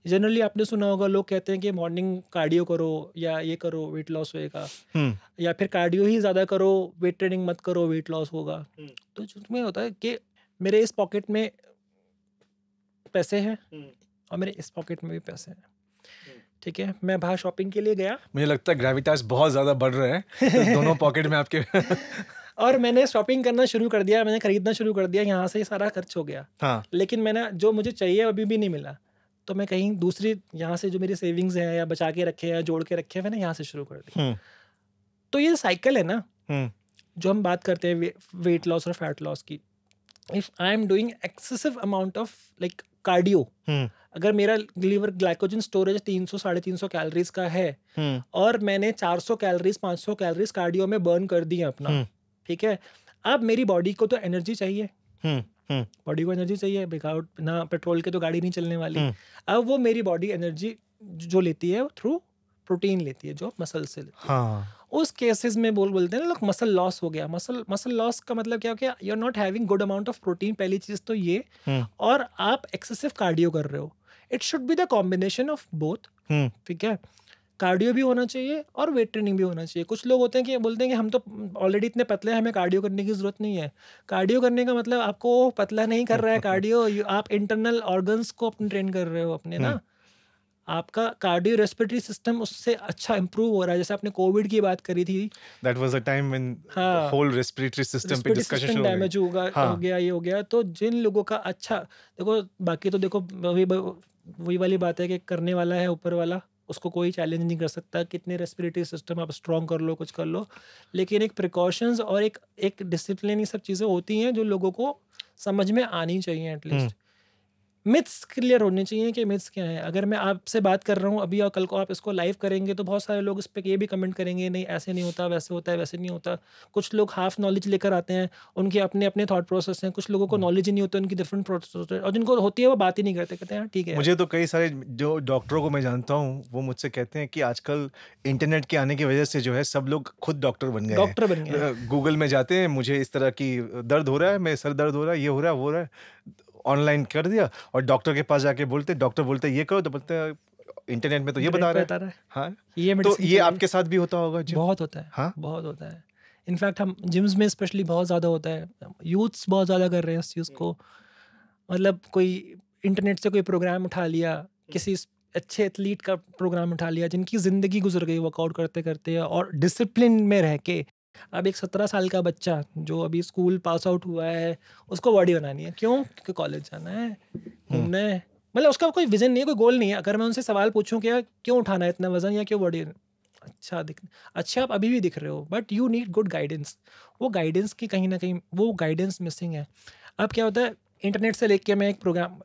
जनरली आपने सुना होगा लोग कहते हैं कि मॉर्निंग कार्डियो करो या ये करो वेट लॉस होएगा या फिर कार्डियो ही ज़्यादा करो वेट ट्रेनिंग मत करो वेट लॉस होगा तो उसमें होता है कि मेरे इस पॉकेट में पैसे हैं और मेरे इस पॉकेट में भी पैसे हैं ठीक है मैं बाहर शॉपिंग के लिए गया मुझे लगता है ग्रेविटाज बहुत ज़्यादा बढ़ रहे हैं तो <laughs> दोनों पॉकेट में आपके <laughs> और मैंने शॉपिंग करना शुरू कर दिया मैंने खरीदना शुरू कर दिया यहाँ से ही सारा खर्च हो गया हाँ लेकिन मैंने जो मुझे चाहिए अभी भी नहीं मिला तो मैं कहीं दूसरी यहाँ से जो मेरी सेविंग्स हैं या बचा के रखे हैं जोड़ के रखे हैं मैंने यहाँ से शुरू कर दी हम्म। तो ये साइकिल है ना हम्म। जो हम बात करते हैं वेट लॉस और फैट लॉस की if I am doing excessive amount of like cardio hmm. अगर मेरा लीवर ग्लाइकोजन स्टोरेज 300 साढ़े तीन सौ कैलरीज का है हम्म। और मैंने 400 पांच 500 कैलरीज कार्डियो में बर्न कर दी है अपना हम्म। ठीक है अब मेरी बॉडी को तो एनर्जी चाहिए बॉडी को एनर्जी चाहिए विदाउट ना पेट्रोल के तो गाड़ी नहीं चलने वाली अब वो मेरी बॉडी एनर्जी जो लेती है थ्रू प्रोटीन लेती है जो मसल से लेती है हाँ। उस केसेस में बोल बोलते हैं ना लोग मसल लॉस हो गया मसल मसल लॉस का मतलब क्या हो गया you are not having good amount of protein पहली चीज़ तो ये हम्म। और आप एक्सेसिव कार्डियो कर रहे हो it should be the combination of both ठीक है कार्डियो भी होना चाहिए और वेट ट्रेनिंग भी होना चाहिए कुछ लोग होते हैं कि बोलते हैं कि हम तो ऑलरेडी इतने पतले हैं हमें कार्डियो करने की ज़रूरत नहीं है कार्डियो करने का मतलब आपको पतला नहीं कर रहा है कार्डियो <laughs> आप इंटरनल ऑर्गन्स को अपने ट्रेन कर रहे हो अपने ना आपका कार्डियो रेस्पिरेटरी सिस्टम उससे अच्छा इंप्रूव हो रहा है जैसे आपने कोविड की बात करी थी that was a time when whole respiratory system पे डिस्कशन हो गया हो हाँ। गया ये हो गया तो जिन लोगों का अच्छा देखो बाकी तो देखो वही वही वाली बात है कि करने वाला है ऊपर वाला उसको कोई चैलेंज नहीं कर सकता कितने रेस्पिरेटरी सिस्टम आप स्ट्रॉन्ग कर लो कुछ कर लो लेकिन एक प्रिकॉशंस और एक एक डिसिप्लिन ये सब चीज़ें होती हैं जो लोगों को समझ में आनी चाहिए एटलीस्ट मिथ्स क्लियर होने चाहिए कि मिथ्स क्या है अगर मैं आपसे बात कर रहा हूँ अभी और कल को आप इसको लाइव करेंगे तो बहुत सारे लोग इस पर ये भी कमेंट करेंगे नहीं ऐसे नहीं होता वैसे होता है वैसे नहीं होता कुछ लोग हाफ नॉलेज लेकर आते हैं उनके अपने अपने थाट प्रोसेस हैं कुछ लोगों को नॉलेज हम्म। ही नहीं होता उनकी डिफरेंट प्रोसेस होते हैं और जिनको होती है वो बात ही नहीं करते कहते हैं हाँ, ठीक है मुझे तो कई सारे जो डॉक्टरों को मैं जानता हूँ वो मुझसे कहते हैं कि आजकल इंटरनेट के आने की वजह से जो है सब लोग खुद डॉक्टर बन गए डॉक्टर बन गए गूगल में जाते हैं मुझे इस तरह की दर्द हो रहा है मैं सर दर्द हो रहा है ये हो रहा है वो रहा है ऑनलाइन कर दिया और डॉक्टर के पास जाके बोलते डॉक्टर बोलते ये करो तो बोलते इंटरनेट में तो ये बता रहा है हाँ ये तो ये आपके साथ भी होता होगा बहुत होता है हाँ बहुत होता है इनफैक्ट हम जिम्स में स्पेशली बहुत ज़्यादा होता है यूथ्स बहुत ज़्यादा कर रहे हैं उस चीज़ को मतलब कोई इंटरनेट से कोई प्रोग्राम उठा लिया किसी अच्छे एथलीट का प्रोग्राम उठा लिया जिनकी ज़िंदगी गुजर गई वर्कआउट करते करते और डिसिप्लिन में रह के अब एक सत्रह साल का बच्चा जो अभी स्कूल पास आउट हुआ है उसको बॉडी बनानी है क्यों क्योंकि कॉलेज जाना है घूमना है मतलब उसका कोई विजन नहीं है कोई गोल नहीं है अगर मैं उनसे सवाल पूछूं कि क्यों उठाना है इतना वजन या क्यों बॉडी अच्छा दिख अच्छा आप अभी भी दिख रहे हो but you need good guidance वो गाइडेंस की कहीं ना कहीं वो गाइडेंस मिसिंग है अब क्या होता है इंटरनेट से लेके मैं एक प्रोग्राम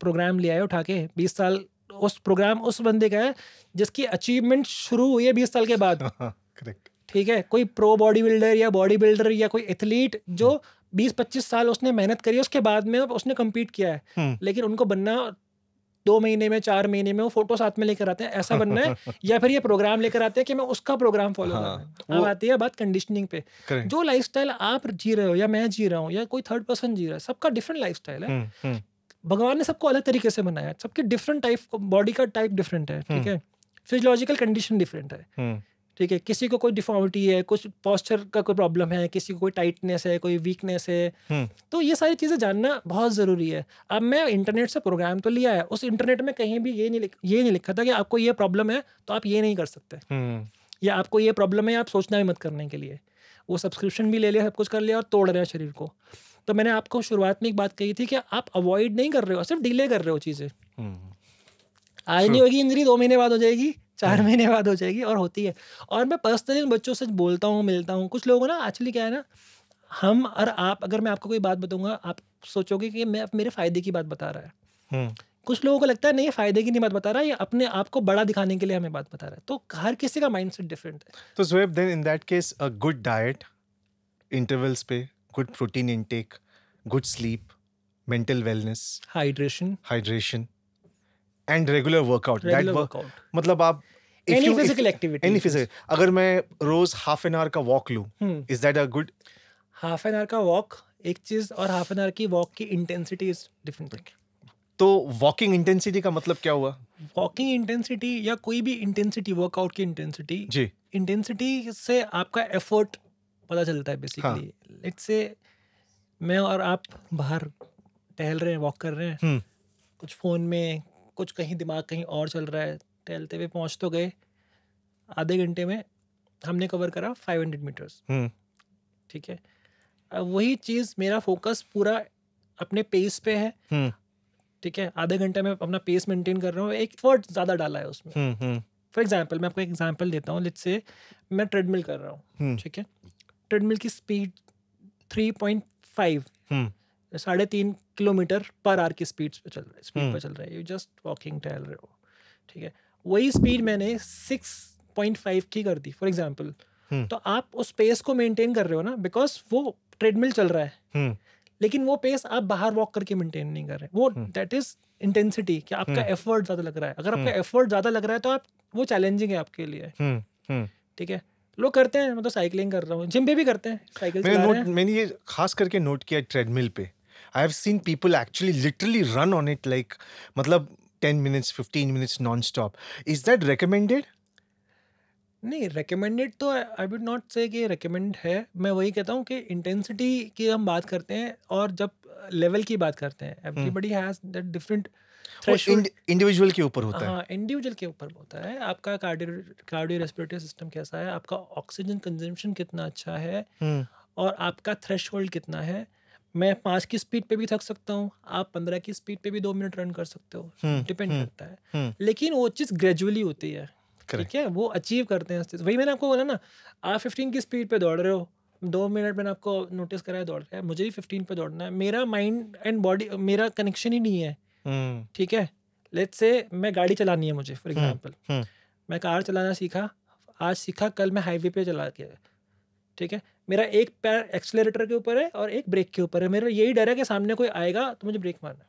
प्रोग्राम ले आया उठा के बीस साल उस प्रोग्राम उस बंदे का है जिसकी अचीवमेंट शुरू हुई है बीस साल के बाद करेक्ट <laughs> हाँ, ठीक है कोई प्रो बॉडी बिल्डर या बॉडी बिल्डर या कोई एथलीट जो हम्म। बीस पच्चीस साल उसने मेहनत करी उसके बाद में उसने कम्पीट किया है हम्म। लेकिन उनको बनना दो महीने में चार महीने में वो फोटो साथ में लेकर आते हैं ऐसा बनना है <laughs> या फिर ये प्रोग्राम लेकर आते हैं कि मैं उसका प्रोग्राम फॉलो हाँ, करना है तो अब आती है बात कंडीशनिंग पे जो लाइफ आप जी रहे हो या मैं जी रहा हूँ या कोई थर्ड पर्सन जी रहा है सबका डिफरेंट लाइफ है हम्म, भगवान ने सबको अलग तरीके से बनाया सबके डिफरेंट टाइप बॉडी का टाइप डिफरेंट है ठीक है फिजियोलॉजिकल कंडीशन डिफरेंट है ठीक है किसी को कोई डिफॉर्मिटी है कुछ पॉस्चर का कोई प्रॉब्लम है किसी को कोई टाइटनेस है कोई वीकनेस है हम्म। तो ये सारी चीज़ें जानना बहुत ज़रूरी है अब मैं इंटरनेट से प्रोग्राम तो लिया है उस इंटरनेट में कहीं भी ये नहीं ये नहीं लिखा था कि आपको ये प्रॉब्लम है तो आप ये नहीं कर सकते हम्म। या आपको ये प्रॉब्लम है आप सोचना भी मत करने के लिए वो सब्सक्रिप्शन भी ले लिया सब कुछ कर लिया और तोड़ रहे हैं शरीर को तो मैंने आपको शुरुआत में एक बात कही थी कि आप अवॉइड नहीं कर रहे हो सिर्फ डिले कर रहे हो चीज़ें हम्म। आज नहीं होगी इंजरी दो महीने बाद हो जाएगी चार हाँ। महीने बाद हो जाएगी और होती है और मैं पर्सनली उन बच्चों से बोलता हूँ मिलता हूँ कुछ लोगों ना एक्चुअली क्या है ना हम और आप अगर मैं आपको कोई बात बताऊंगा आप सोचोगे कि मैं मेरे फायदे की बात बता रहा है कुछ लोगों को लगता है नहीं फायदे की नहीं बात बता रहा है ये अपने आप को बड़ा दिखाने के लिए हमें बात बता रहा है तो हर किसी का माइंडसेट डिफरेंट है तो Zoeb then in that case a good diet intervals पे good protein intake good sleep mental wellness hydration hydration and regular workout मतलब आप any physical activity any physical अगर मैं रोज हाफ एन आवर का वॉक लू is that a good half an hour का walk एक चीज और हाफ एन आवर की वॉक की इंटेंसिटी इज डिफरेंट तो वॉकिंग इंटेंसिटी का मतलब क्या हुआ वॉकिंग इंटेंसिटी या कोई भी इंटेंसिटी वर्कआउट की इंटेंसिटी जी इंटेंसिटी से आपका एफर्ट पता चलता है बेसिकली लेट्स से मैं और आप बाहर टहल रहे हैं वॉक कर रहे हैं hmm. कुछ फोन में कुछ कहीं दिमाग कहीं और चल रहा है टहलते हुए पहुँच तो गए आधे घंटे में हमने कवर करा फाइव हंड्रेड मीटर्स ठीक है अब वही चीज़ मेरा फोकस पूरा अपने पेस पे है हम्म। ठीक है आधे घंटे में अपना पेस मेंटेन कर रहा हूँ एक एफर्ट ज़्यादा डाला है उसमें फॉर एग्जाम्पल हम्म, हम्म। मैं आपको एक एग्जाम्पल देता हूँ जिससे से मैं ट्रेडमिल कर रहा हूँ ठीक है ट्रेडमिल की स्पीड थ्री पॉइंट फाइव साढ़े तीन किलोमीटर पर आर की स्पीड पे चल रहा है स्पीड हम्म। पर चल रहा है यू जस्ट वॉकिंग टहल रहे हो ठीक है वही स्पीड मैंने सिक्स पॉइंट फाइव की कर दी फॉर एग्जाम्पल हम्म। तो आप उस पेस को मेंटेन कर रहे हो ना बिकॉज वो ट्रेडमिल चल रहा है हम्म। लेकिन वो पेस आप बाहर वॉक करके मेंटेन नहीं कर रहे वो दैट इज इंटेंसिटी कि आपका एफर्ट ज्यादा लग रहा है अगर आपका एफर्ट ज्यादा लग रहा है तो आप वो चैलेंजिंग है आपके लिए ठीक है लोग करते हैं मैं तो साइकिलिंग कर रहा हूँ जिम पे भी करते हैं साइकिल मैंने ये खास करके नोट किया ट्रेडमिल पे I have seen people actually literally run on it like मतलब ten minutes fifteen minutes non stop is that recommended नहीं रिकमेंडेड तो आई वुड नॉट से कि रिकमेंड है मैं वही कहता हूँ कि इंटेंसिटी की हम बात करते हैं और जब लेवल की बात करते हैं everybody has that different individual के ऊपर होता है इंडिविजुअल हाँ, के ऊपर होता है आपका कार्डियो कार्डियो रेस्पिरेटरी सिस्टम कैसा है आपका ऑक्सीजन कंजम्पशन कितना अच्छा है हम्म। और आपका थ्रेश कितना है मैं पांच की स्पीड पे भी थक सकता हूँ आप पंद्रह की स्पीड पे भी दो मिनट रन कर सकते हो डिपेंड हम्म, हम्म, करता है हम्म। लेकिन वो चीज़ ग्रेजुअली होती है ठीक है वो अचीव करते हैं वही मैंने आपको बोला ना आप फिफ्टीन की स्पीड पे दौड़ रहे हो दो मिनट मैंने आपको नोटिस कराया दौड़ रहा है मुझे भी फिफ्टीन पे दौड़ना है मेरा माइंड एंड बॉडी मेरा कनेक्शन ही नहीं है ठीक है लेट से मैं गाड़ी चलानी है मुझे फॉर एग्जाम्पल मैं कार चलाना सीखा आज सीखा कल मैं हाईवे पे चला गया ठीक है मेरा एक पैर एक्सलेटर के ऊपर है और एक ब्रेक के ऊपर है मेरा यही डर है कि सामने कोई आएगा तो मुझे ब्रेक मारना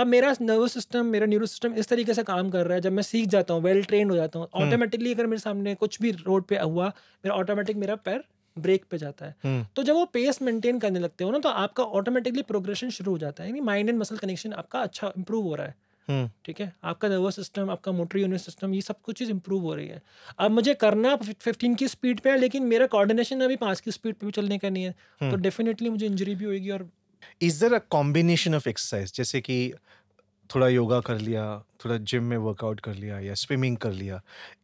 अब मेरा नर्वस सिस्टम मेरा न्यूरो सिस्टम इस तरीके से काम कर रहा है जब मैं सीख जाता हूँ वेल ट्रेन हो जाता हूँ ऑटोमेटिकली हम्म। अगर मेरे सामने कुछ भी रोड पे हुआ मेरा ऑटोमेटिक मेरा पैर ब्रेक पे जाता है हम्म। तो जब वो पेस मेंटेन करने लगते हो ना तो आपका ऑटोमेटिकली प्रोग्रेशन शुरू हो जाता है यानी माइंड एंड मसल कनेक्शन आपका अच्छा इंप्रूव हो रहा है हम्म। ठीक है आपका नर्वस सिस्टम आपका मोटर यूनिट सिस्टम ये सब कुछ चीज़ इंप्रूव हो रही है अब मुझे करना फिफ्टीन की स्पीड पे है लेकिन मेरा कोऑर्डिनेशन अभी पाँच की स्पीड पे भी चलने का नहीं है हम्म। तो डेफिनेटली मुझे इंजरी भी होगी और is there a combination of exercise जैसे कि थोड़ा योगा कर लिया थोड़ा जिम में वर्कआउट कर लिया या स्विमिंग कर लिया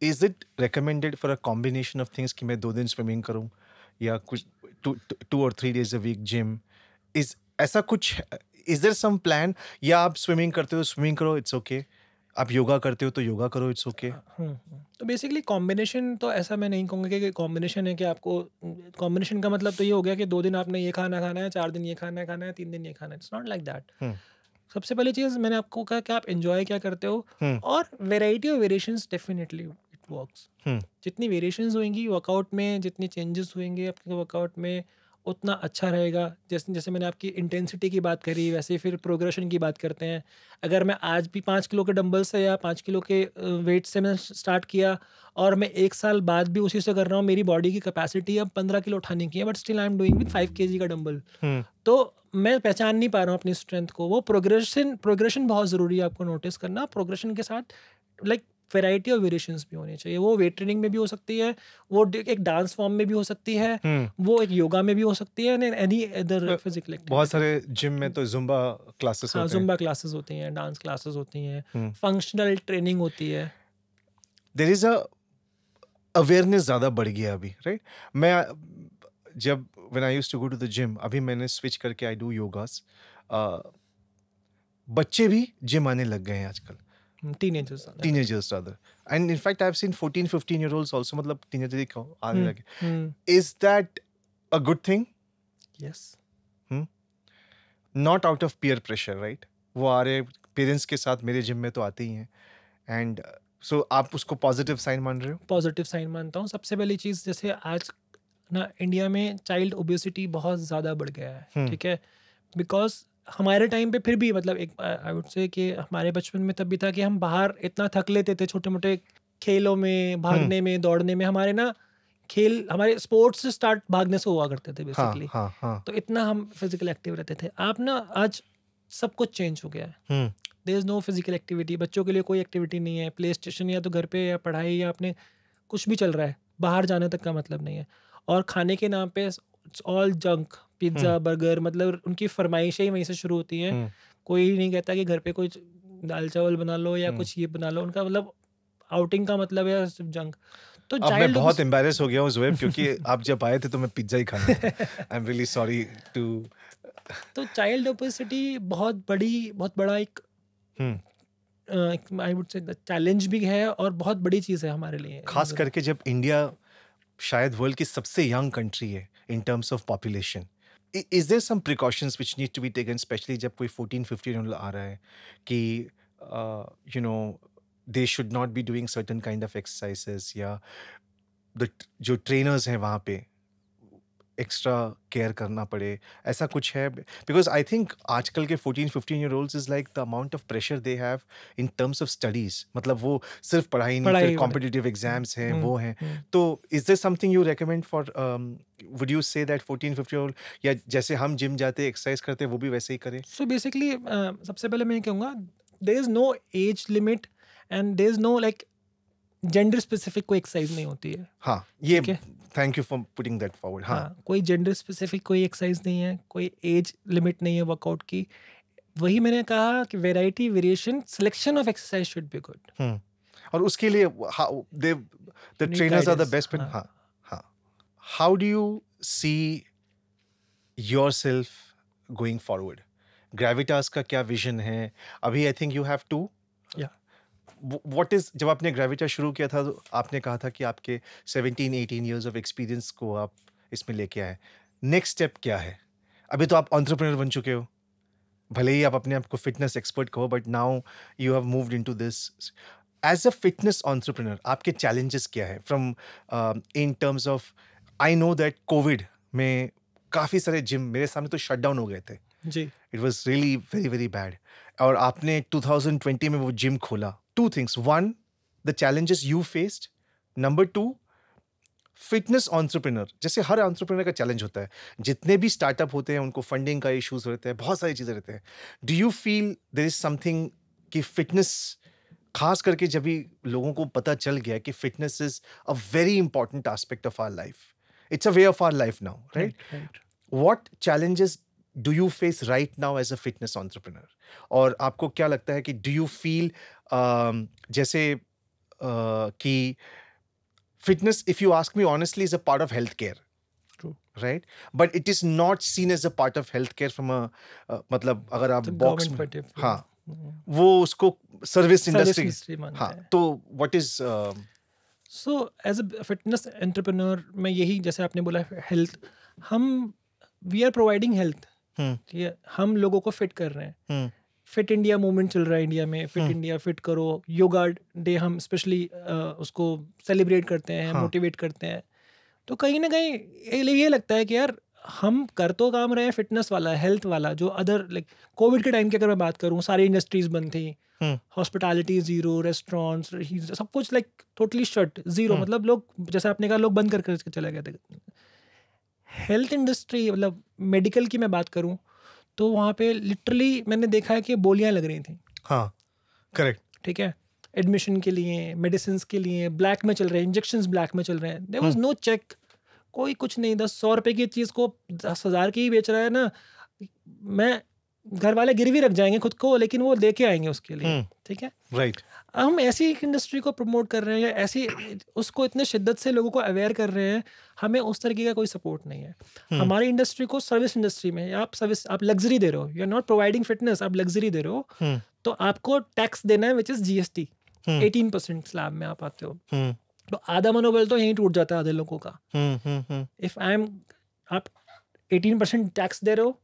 is it recommended for a combination of things कि मैं दो दिन स्विमिंग करूँ या कुछ टू और three days a week gym is ऐसा कुछ इज देर सम प्लान या आप स्विमिंग करते हो स्विमिंग करो इट्स ओके okay. आप योगा करते हो तो योगा करो इट्स ओके okay. हाँ, हाँ, हाँ। तो बेसिकली कॉम्बिनेशन तो ऐसा मैं नहीं कहूँगा कि कॉम्बिनेशन है कि आपको कॉम्बिनेशन का मतलब तो ये हो गया कि दो दिन आपने ये खाना खाना है चार दिन ये खाना खाना है तीन दिन ये खाना है इट्स नॉट लाइक दैट सबसे पहली चीज़ मैंने आपको कहा कि आप इन्जॉय क्या करते हो हम्म। और variety of variation definitely it works जितनी वेरिएशन होंगी वर्कआउट में जितने चेंजेस होंगे आपके वर्कआउट में उतना अच्छा रहेगा जैसे जैसे मैंने आपकी इंटेंसिटी की बात करी वैसे फिर प्रोग्रेशन की बात करते हैं अगर मैं आज भी पाँच किलो के डंबल से या पाँच किलो के वेट से मैं स्टार्ट किया और मैं एक साल बाद भी उसी से कर रहा हूँ मेरी बॉडी की कैपेसिटी अब पंद्रह किलो उठाने की है but still I am doing with five K का डम्बल हम्म। तो मैं पहचान नहीं पा रहा हूँ अपनी स्ट्रेंथ को वो प्रोग्रेशन प्रोग्रेशन बहुत ज़रूरी है आपको नोटिस करना प्रोग्रेशन के साथ लाइक वेराइटी और वेरिएशन भी होने चाहिए वो वेट ट्रेनिंग में भी हो सकती है वो एक डांस फॉर्म में भी हो सकती है हम्म। वो एक योगा में भी हो सकती है एनी अदर फिजिकल बहुत सारे जिम में तो जुम्बा क्लासेस हाँ जुम्बा क्लासेस होती हैं डांस क्लासेस होती हैं फंक्शनल हम्म। ट्रेनिंग होती है देर इज़ अवेयरनेस ज़्यादा बढ़ गया अभी राइट मैं जब when I use to go to the gym अभी मैंने स्विच करके आई डू योगास बच्चे भी जिम आने लग गए हैं आजकल hmm. teenagers teenagers rather and in fact i've seen 14 15 year olds also matlab teenager dekho aane hmm. lage hmm. is that a good thing yes hmm? not out of peer pressure right वो आ रहे parents के साथ मेरे gym में तो आते ही हैं and so so, आप उसको पॉजिटिव साइन मान रहे हो पॉजिटिव साइन मानता हूँ सबसे पहली चीज़ जैसे आज ना इंडिया में चाइल्ड ओबेसिटी बहुत ज़्यादा बढ़ गया है ठीक है बिकॉज हमारे टाइम पे फिर भी मतलब एक आई वुड से कि हमारे बचपन में तब भी था कि हम बाहर इतना थक लेते थे छोटे मोटे खेलों में भागने हम्म। में दौड़ने में हमारे ना खेल हमारे स्पोर्ट्स से स्टार्ट भागने से हुआ करते थे बेसिकली हाँ, हाँ, हाँ. तो इतना हम फिजिकल एक्टिव रहते थे आप ना आज सब कुछ चेंज हो गया है there is no physical activity बच्चों के लिए कोई एक्टिविटी नहीं है प्ले स्टेशन या तो घर पे या पढ़ाई या अपने कुछ भी चल रहा है बाहर जाने तक का मतलब नहीं है और खाने के नाम पे it's all junk pizza hmm. Burger मतलब उनकी फरमाइशें ही वहीं से शुरू होती हैं हम्म। कोई नहीं कहता कि घर पे कुछ दाल चावल बना लो या हम्म। कुछ ये बना लो उनका मतलब आउटिंग का मतलब है जंक तो अब मैं बहुत एम्बेस हो गया हूँ <laughs> क्योंकि आप जब आए थे तो मैं पिज्ज़ा ही खाना I am really sorry to तो चाइल्ड ओपेसिटी बहुत बड़ी बहुत बड़ा एक आई वुड से चैलेंज भी है और बहुत बड़ी चीज़ है हमारे लिए खास करके जब इंडिया शायद वर्ल्ड की सबसे यंग कंट्री है in terms of population is there some precautions which need to be taken specially जब कोई फोर्टीन फिफ्टीन ईयर आ रहा है कि you know they should not be doing certain kind of exercises या जो ट्रेनर्स हैं वहाँ पे एक्स्ट्रा केयर करना पड़े ऐसा कुछ है बिकॉज आई थिंक आजकल के 14 15 year old is like the amount of pressure they have in terms of studies मतलब वो सिर्फ पढ़ाई नहीं फिर कॉम्पिटिटिव एग्जाम्स हैं हम्म, वो हैं हम्म। तो is this something you recommend for would you say that 14 15 old या जैसे हम जिम जाते एक्सरसाइज करते वो भी वैसे ही करें सो बेसिकली uh, सबसे पहले मैं कहूँगा there is no age limit and there is no like gender specific कोई एक्सरसाइज नहीं होती है हाँ ये thank you for putting that forward हाँ कोई जेंडर स्पेसिफिक कोई एक्सरसाइज नहीं है कोई एज लिमिट नहीं है वर्कआउट की वही मैंने कहा कि variety variation selection of exercise should be good और उसके लिए they the trainers are the best हाँ हाँ how do you see yourself going forward Gravitas का क्या विजन है अभी I think you have to what is जब आपने ग्रेविटा शुरू किया था तो आपने कहा था कि आपके 17 18 इयर्स ऑफ एक्सपीरियंस को आप इसमें लेके आए नेक्स्ट स्टेप क्या है अभी तो आप ऑन्ट्रप्रनर बन चुके हो भले ही आप अपने आप को फिटनेस एक्सपर्ट कहो but now you have moved into this as a fitness entrepreneur आपके चैलेंजेस क्या है from in terms of I know that Covid में काफ़ी सारे जिम मेरे सामने तो शट डाउन हो गए थे जी it was really very very bad और आपने 2020 में वो जिम खोला two things. One, the challenges you faced. Number two, fitness entrepreneur जैसे हर ऑन्टरप्रिनर का चैलेंज होता है जितने भी स्टार्टअप होते हैं उनको फंडिंग का इश्यूज रहते हैं बहुत सारी चीज़ें रहते हैं do you feel there is something कि फिटनेस खास करके जब भी लोगों को पता चल गया कि fitness is a very important aspect of our life it's a way of our life now right what challenges do you face right now as a fitness entrepreneur और आपको क्या लगता है कि डू यू फील जैसे uh, कि fitness if you ask me honestly is a part of health care right but it is not seen as a part of health care from अ मतलब अगर आप बॉक्स हाँ वो उसको सर्विस इंडस्ट्री हाँ तो what is so as a fitness entrepreneur मैं यही जैसे आपने बोला हेल्थ हम वी आर प्रोवाइडिंग हेल्थ हम्म। ठीक है हम लोगों को फिट कर रहे हैं फिट इंडिया मूवमेंट चल रहा है इंडिया में फिट इंडिया फिट करो योगा डे हम स्पेशली उसको सेलिब्रेट करते हैं मोटिवेट हाँ। करते हैं तो कहीं ना कहीं ये लगता है कि यार हम कर तो काम रहे हैं फिटनेस वाला हेल्थ वाला जो अदर लाइक कोविड के टाइम की अगर मैं बात करूँ सारी इंडस्ट्रीज बंद थी हॉस्पिटैलिटी जीरो रेस्टोरेंट्स सब कुछ लाइक टोटली शर्ट जीरो मतलब लोग जैसे आपने कहा लोग बंद कर, कर चले गए थे हेल्थ इंडस्ट्री मतलब मेडिकल की मैं बात करूँ तो वहाँ पे लिटरली मैंने देखा है कि बोलियाँ लग रही थी हाँ करेक्ट ठीक है एडमिशन के लिए मेडिसिन के लिए ब्लैक में चल रहे हैं इंजेक्शन ब्लैक में चल रहे हैं देर वॉज नो चेक कोई कुछ नहीं दस सौ रुपये की चीज़ को दस हज़ार की ही बेच रहा है ना मैं घर वाले गिरवी रख जाएंगे खुद को लेकिन वो लेके आएंगे उसके लिए हम्म। ठीक है राइट हम ऐसी एक इंडस्ट्री को प्रमोट कर रहे हैं ऐसी उसको इतने शिद्दत से लोगों को अवेयर कर रहे हैं हमें उस तरीके का कोई सपोर्ट नहीं है हम्म। हमारी इंडस्ट्री को सर्विस इंडस्ट्री में आप सर्विस आप लग्जरी दे रहे हो you are not providing fitness आप लग्जरी दे रहे हो हम्म। तो आपको टैक्स देना है which is GST eighteen percent slab में आप आते हो तो आधा मनोबल तो यहीं टूट जाता है आधे लोगों का इफ आई एम आप एटीन परसेंट टैक्स दे रहे हो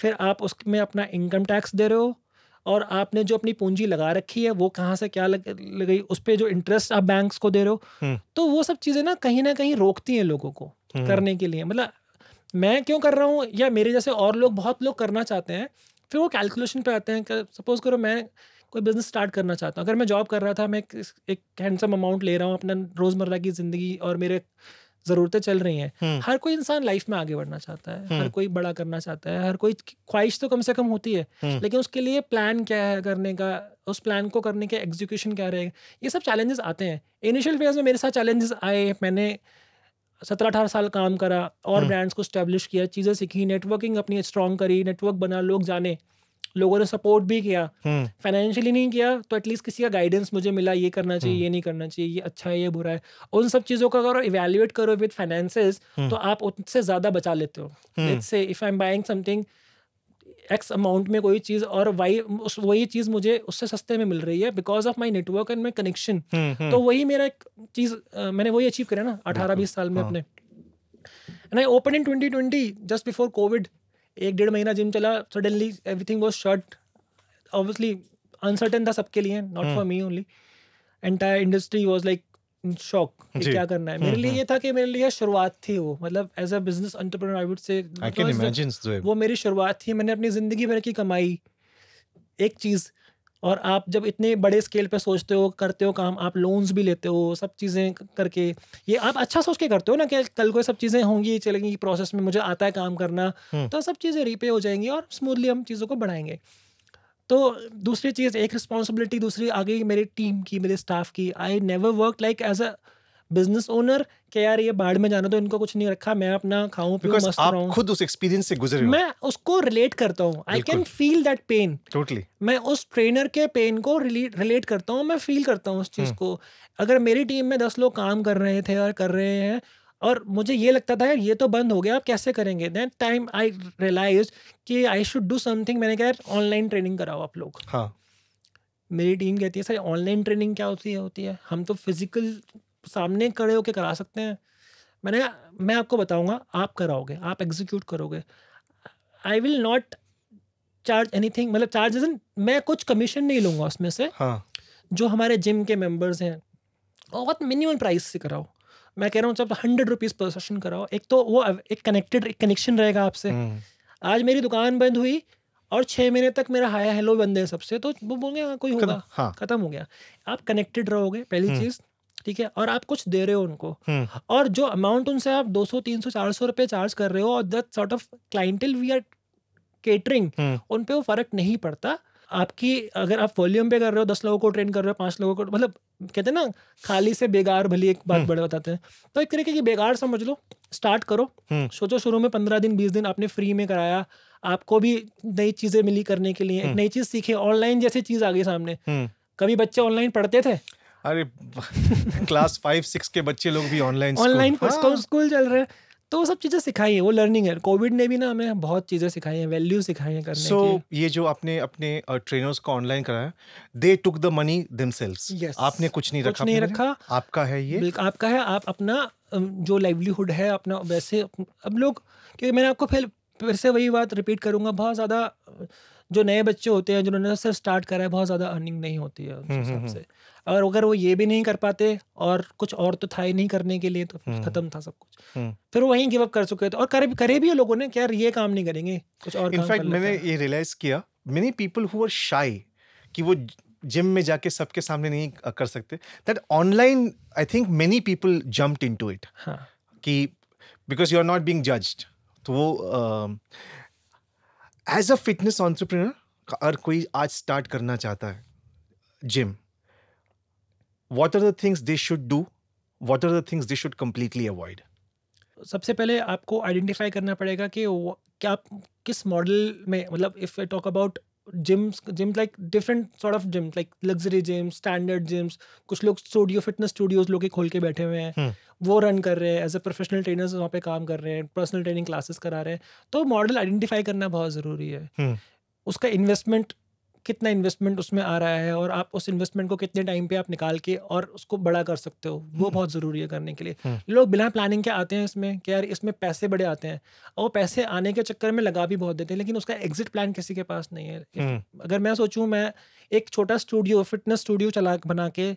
फिर आप उसमें अपना इनकम टैक्स दे रहे हो और आपने जो अपनी पूंजी लगा रखी है वो कहाँ से क्या लग, गई उस पर जो इंटरेस्ट आप बैंक को दे रहे हो हम्म। तो वो सब चीज़ें ना कहीं ना कहीं रोकती हैं लोगों को हम्म। करने के लिए मतलब मैं क्यों कर रहा हूँ या मेरे जैसे और लोग बहुत लोग करना चाहते हैं फिर वो कैलकुलेशन पे आते हैं सपोज करो मैं कोई बिजनेस स्टार्ट करना चाहता हूँ अगर मैं जॉब कर रहा था मैं एक हैंडसम अमाउंट ले रहा हूँ अपना रोज़मर्रा की ज़िंदगी और मेरे ज़रूरतें चल रही हैं हम्म। हर कोई इंसान लाइफ में आगे बढ़ना चाहता है हर हम्म। कोई बड़ा करना चाहता है हर कोई ख्वाहिश तो कम से कम होती है हम्म। लेकिन उसके लिए प्लान क्या है करने का उस प्लान को करने के एग्जीक्यूशन क्या रहेगा ये सब चैलेंजेस आते हैं इनिशियल फेज में मेरे साथ चैलेंजेस आए मैंने सत्रह अठारह साल काम करा और ब्रांड्स को स्टैब्लिश किया चीज़ें सीखी नेटवर्किंग अपनी स्ट्रॉन्ग करी नेटवर्क बना लोग जाने लोगों ने सपोर्ट भी किया फाइनेंशियली हम्म। नहीं किया तो एटलीस्ट किसी का गाइडेंस मुझे मिला ये करना चाहिए हम्म। ये नहीं करना चाहिए ये अच्छा है ये बुरा है उन सब चीज़ों को अगर इवेल्युएट करो विद फाइनेंसेस हम्म। तो आप उससे ज़्यादा बचा लेते हो let's say if I am buying something X amount में कोई चीज़ और वाई उस वही चीज़ मुझे उससे सस्ते में मिल रही है because of my network and my connection तो वही मेरा एक चीज़ मैंने वही अचीव करा ना अठारह बीस साल में हाँ। अपने and I open in twenty twenty just before Covid एक डेढ़ महीना जिम चला suddenly everything was shut obviously uncertain था सबके लिए not for me only entire industry was like shock क्या करना है मेरे हम्म, लिए हम्म। ये था कि मेरे लिए शुरुआत थी वो मतलब as a business I would say वो मेरी शुरुआत थी मैंने अपनी जिंदगी भर की कमाई एक चीज और आप जब इतने बड़े स्केल पे सोचते हो करते हो काम आप लोन्स भी लेते हो सब चीज़ें करके ये आप अच्छा सोच के करते हो ना कि कल को सब चीज़ें होंगी चलेंगी प्रोसेस में मुझे आता है काम करना हम्म। तो सब चीज़ें रीपे हो जाएंगी और स्मूथली हम चीज़ों को बढ़ाएंगे तो दूसरी चीज़ एक रिस्पॉन्सिबिलिटी दूसरी आ गई मेरी टीम की मेरे स्टाफ की I never work like as a business owner के यार ये बाढ़ में जाना तो इनको कुछ नहीं रखा मैं अपना खाऊं पीऊं मस्त आप खुद उस एक्सपीरियंस से गुजर मैं उसको रिलेट करता हूँ I can feel that pain totally मैं उस ट्रेनर के पेन को रिलेट करता हूँ मैं फील करता हूँ उस चीज़ हम्म। को अगर मेरी टीम में दस लोग काम कर रहे थे और कर रहे हैं और मुझे ये लगता था यार ये तो बंद हो गया आप कैसे करेंगे देन टाइम आई रियलाइज कि आई शुड डू समथिंग मैंने कहा ऑनलाइन ट्रेनिंग कराओ आप लोग हाँ मेरी टीम कहती है सर ऑनलाइन ट्रेनिंग क्या होती है होती है हम तो फिजिकल सामने खड़े होकर करा सकते हैं मैंने मैं आपको बताऊंगा आप कराओगे आप एग्जीक्यूट करोगे I will not charge anything मतलब चार्जेस मैं कुछ कमीशन नहीं लूँगा उसमें से हाँ. जो हमारे जिम के मेम्बर्स हैं बहुत मिनिमम प्राइस से कराओ मैं कह रहा हूँ जब हंड्रेड रुपीज़ पर सेशन कराओ एक तो वो एक कनेक्टेड एक कनेक्शन रहेगा आपसे हम्म। आज मेरी दुकान बंद हुई और छः महीने तक मेरा हाया हेलो बंद है सबसे तो वो बोलेंगे हाँ कोई होगा हाँ. ख़त्म हो गया आप कनेक्टेड रहोगे पहली हम्म। चीज़ ठीक है और आप कुछ दे रहे हो उनको हम्म। और जो अमाउंट उनसे आप 200 300 400 रुपए चार्ज कर रहे हो और that sort of clientele we are catering उन पे वो फर्क नहीं पड़ता आपकी अगर आप वॉल्यूम पे कर रहे हो दस लोगों को ट्रेन कर रहे हो पांच लोगों को मतलब कहते हैं ना खाली से बेकार भली एक बात हम्म। बड़े बताते हैं तो एक तरीके की बेकार समझ लो स्टार्ट करो हम्म। सोचो शुरू में पंद्रह दिन बीस दिन आपने फ्री में कराया आपको भी नई चीजें मिली करने के लिए एक नई चीज सीखे ऑनलाइन जैसी चीज आ गई सामने कभी बच्चे ऑनलाइन पढ़ते थे अरे क्लास फाइव सिक्स के बच्चे लोग भी ऑनलाइन ऑनलाइन स्कूल चल रहे हैं तो वो सब चीज़ें सिखाई है वो लर्निंग है कोविड ने भी ना हमें बहुत चीज़ें सिखाई हैं वैल्यू सिखाई हैं करने so, की। ये जो आपने अपने ट्रेनर्स को ऑनलाइन कराया they took the money themselves आपने कुछ नहीं कुछ रखा नहीं रखा आपका है ये आपका है आप अपना जो लाइवलीहुड है अपना वैसे अब लोग क्योंकि मैंने आपको फिर फिर से वही बात रिपीट करूँगा बहुत ज़्यादा जो नए बच्चे होते हैं जिन्होंने सर स्टार्ट करा है बहुत ज़्यादा अर्निंग नहीं होती है उस हम्म, हिसाब हम्म, हम्म। और अगर वो ये भी नहीं कर पाते और कुछ और तो था ही नहीं करने के लिए तो खत्म था सब कुछ फिर वो वहीं गिव अप कर चुके थे तो और करे करे भी है लोगों ने क्या ये काम नहीं करेंगे कुछ और इनफैक्ट मैंने ये रियलाइज किया मेनी पीपल हु आर शाई कि वो जिम में जाके सबके सामने नहीं कर सकते that online I think many people jumped into it कि because you are not being judged तो वो uh, as a fitness entrepreneur अगर कोई आज स्टार्ट करना चाहता है gym what are the things they should do what are the things they should completely avoid सबसे पहले आपको आइडेंटिफाई करना पड़ेगा कि क्या आप किस मॉडल में मतलब if talk about gyms gym like different sort of gyms like luxury gyms standard gyms कुछ लोग स्टूडियो फिटनेस स्टूडियोज लोग खोल के बैठे हुए हैं हम्म। वो रन कर रहे हैं एज ए प्रोफेशनल ट्रेनर्स वहाँ पे काम कर रहे हैं पर्सनल ट्रेनिंग क्लासेस करा रहे हैं तो मॉडल आइडेंटिफाई करना बहुत ज़रूरी है हम्म। उसका इन्वेस्टमेंट कितना इन्वेस्टमेंट उसमें आ रहा है और आप उस इन्वेस्टमेंट को कितने टाइम पे आप निकाल के और उसको बड़ा कर सकते हो वो हम्म। बहुत ज़रूरी है करने के लिए हम्म। लोग बिना प्लानिंग के आते हैं इसमें कि यार इसमें पैसे बड़े आते हैं और वो पैसे आने के चक्कर में लगा भी बहुत देते हैं लेकिन उसका एग्जिट प्लान किसी के पास नहीं है हम्म। अगर मैं सोचूँ मैं एक छोटा स्टूडियो फिटनेस स्टूडियो चला बना के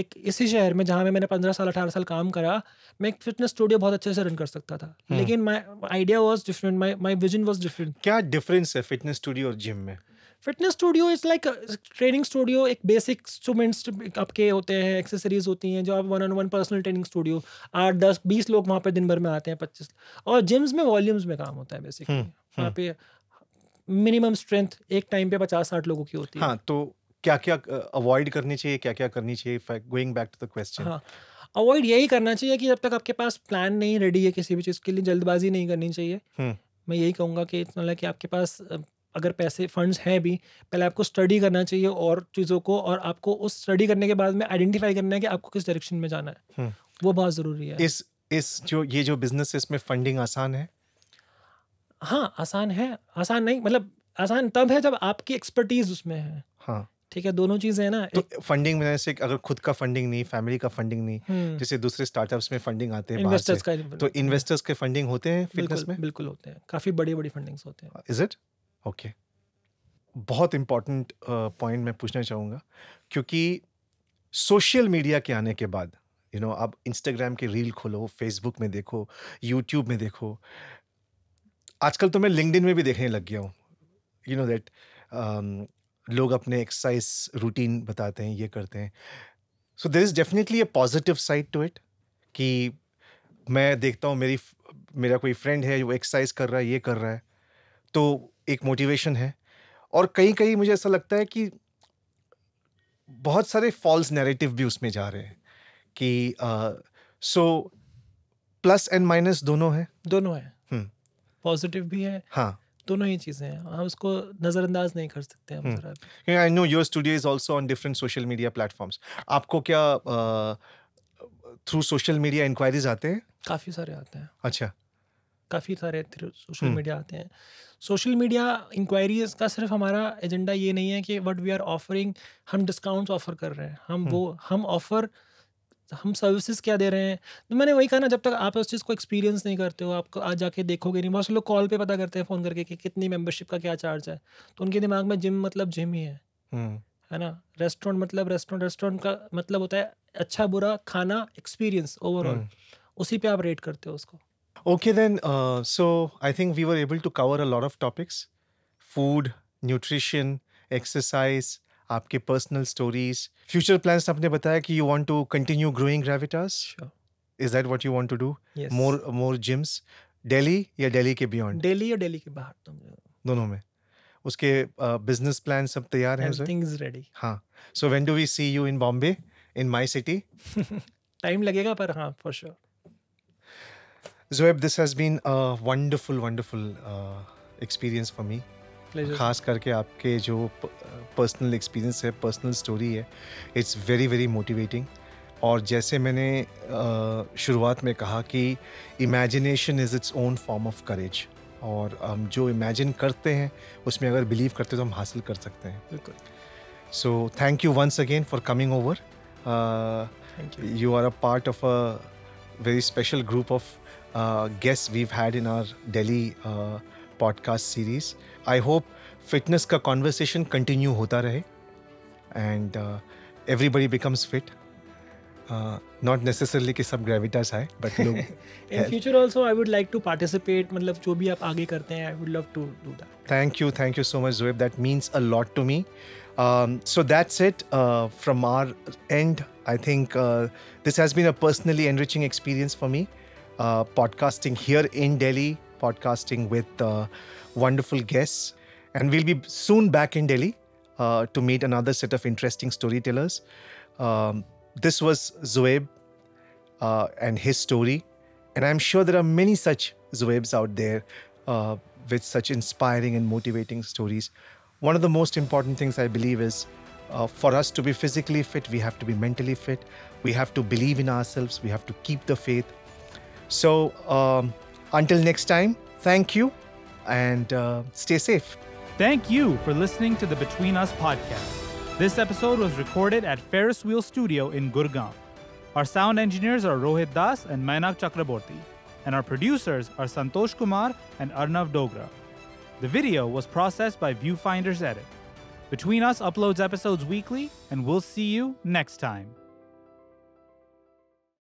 एक इसी शहर में जहाँ में मैंने पंद्रह साल अठारह साल काम करा मैं एक फिटनेस स्टूडियो बहुत अच्छे से रन कर सकता था लेकिन my idea was different my my vision was different क्या डिफरेंस है फिटनेस स्टूडियो और जिम में fitness studio is like training studio एक बेसिक इंस्ट्रूमेंट्स आपके होते हैं एक्सेसरीज होती हैं जो आप one on one personal training studio आठ दस बीस लोग वहाँ पे दिन भर में आते हैं पच्चीस और जिम्स में वॉल्यूम्स में काम होता है बेसिकली हम्म, हम्म। वहाँ पे मिनिमम स्ट्रेंथ एक टाइम पे पचास साठ लोगों की होती है हाँ, तो क्या क्या अवॉइड करनी चाहिए क्या क्या करनी चाहिए going back to the question हाँ अवॉइड यही करना चाहिए कि जब तक आपके पास प्लान नहीं रेडी है किसी भी चीज़ के लिए जल्दबाजी नहीं करनी चाहिए हम्म। मैं यही कहूँगा कि इतना कि आपके पास अगर पैसे फंड्स हैं भी पहले आपको स्टडी करना चाहिए और चीज़ों को और आपको उस स्टडी करने के बाद में आइडेंटिफाई करना है कि आपको किस डायरेक्शन में जाना है हम्म। वो बहुत ज़रूरी है इस इस जो ये जो बिजनेस है इसमें फंडिंग आसान है हाँ आसान है आसान नहीं मतलब आसान तब है जब आपकी एक्सपर्टीज उसमें है हाँ ठीक है दोनों चीजें हैं ना तो फंडिंग में जैसे अगर खुद का फंडिंग नहीं फैमिली का फंडिंग नहीं हम्म। जैसे दूसरे स्टार्टअप्स में फंडिंग आते हैं इन्वेस्टर्स का तो इन्वेस्टर्स के फंडिंग होते हैं फिटनेस में बिल्कुल होते हैं काफी बड़ी बड़ी फंडिंग्स होते हैं इज इट ओके बहुत इम्पॉर्टेंट पॉइंट मैं पूछना चाहूँगा क्योंकि सोशल मीडिया के आने के बाद यू you नो know, आप इंस्टाग्राम के रील खोलो फेसबुक में देखो यूट्यूब में देखो आजकल तो मैं लिंकडिन में भी देखने लग गया हूँ यू नो दैट लोग अपने एक्सरसाइज रूटीन बताते हैं ये करते हैं so there is definitely a positive side to it कि मैं देखता हूँ मेरी मेरा कोई फ्रेंड है वो एक्सरसाइज कर रहा है ये कर रहा है तो एक मोटिवेशन है और कहीं कहीं मुझे ऐसा लगता है कि बहुत सारे फॉल्स नैरेटिव भी उसमें जा रहे हैं कि सो प्लस एंड माइनस दोनों है दोनों है पॉजिटिव हम्म। भी है हाँ दोनों ही चीज़ें हैं हम उसको नज़रअंदाज नहीं कर सकते हम I know your studio is also on different social media platforms आपको क्या थ्रू सोशल मीडिया इंक्वायरीज आते हैं काफ़ी सारे आते हैं अच्छा काफ़ी सारे सोशल हम्म। मीडिया आते हैं सोशल मीडिया इंक्वायरीज का सिर्फ हमारा एजेंडा ये नहीं है कि वट वी आर ऑफरिंग हम डिस्काउंट्स ऑफर कर रहे हैं हम हम्म। वो हम ऑफर हम सर्विसेज क्या दे रहे हैं तो मैंने वही कहा ना जब तक आप उस चीज़ को एक्सपीरियंस नहीं करते हो आपको आज जाके देखोगे नहीं बहुत से लोग कॉल पे पता करते हैं फ़ोन करके कि कितनी मेंबरशिप का क्या चार्ज है तो उनके दिमाग में जिम मतलब जिम ही है हम्म। है ना रेस्टोरेंट मतलब रेस्टोरेंट रेस्टोरेंट का मतलब होता है अच्छा बुरा खाना एक्सपीरियंस ओवरऑल उसी पे आप रेट करते हो उसको Okay, then. Uh, so I think we were able to cover a lot of topics food, nutrition, exercise, aapke personal stories, future plans. Aapne bataya ki you want to continue growing Gravitas. Sure. Is that what you want to do? Yes. More, more gyms? Delhi or Delhi beyond? Delhi or Delhi ke bahar. Dono mein. business plan sab tayar hai. ready. So when do we see you in Bombay? In my city? <laughs> Time lagega par for sure. Zoeb this has been wonderful wonderful experience for me खास करके आपके जो personal experience है personal story है it's very very motivating और जैसे मैंने शुरुआत में कहा कि imagination is its own form of courage और हम जो इमेजिन करते हैं उसमें अगर बिलीव करते हैं तो हम हासिल कर सकते हैं बिल्कुल so thank you once again for coming over you are a part of a very special group of uh, guests we've had in our Delhi uh, podcast series. I hope fitness ka conversation continue hota rahe and uh, everybody becomes fit. Uh, not necessarily कि सब Gravitas है but लोग in future also I would like to participate मतलब जो भी आप आगे करते हैं I would love to do that thank you thank you so much जोएब that a a lot to me so that's it uh, from our end. I think uh, this has been a personally enriching experience for me uh, podcasting here in Delhi, podcasting with uh, wonderful guests. And we'll be soon back in Delhi uh, to meet another set of interesting storytellers. Um, this was Zoeb uh, and his story. And I'm sure there are many such Zoebs out there uh, with such inspiring and motivating stories. One of the most important things I believe is uh, for us to be physically fit, we have to be mentally fit. We have to believe in ourselves. We have to keep the faith. So um, until next time, thank you and uh, stay safe. Thank you for listening to the Between Us podcast. This episode was recorded at Ferris Wheel Studio in Gurgaon. Our sound engineers are Rohit Das and Mainak Chakraborty, and our producers are Santosh Kumar and Arnav Dogra. The video was processed by Viewfinder's Edit. Between Us uploads episodes weekly, and we'll see you next time.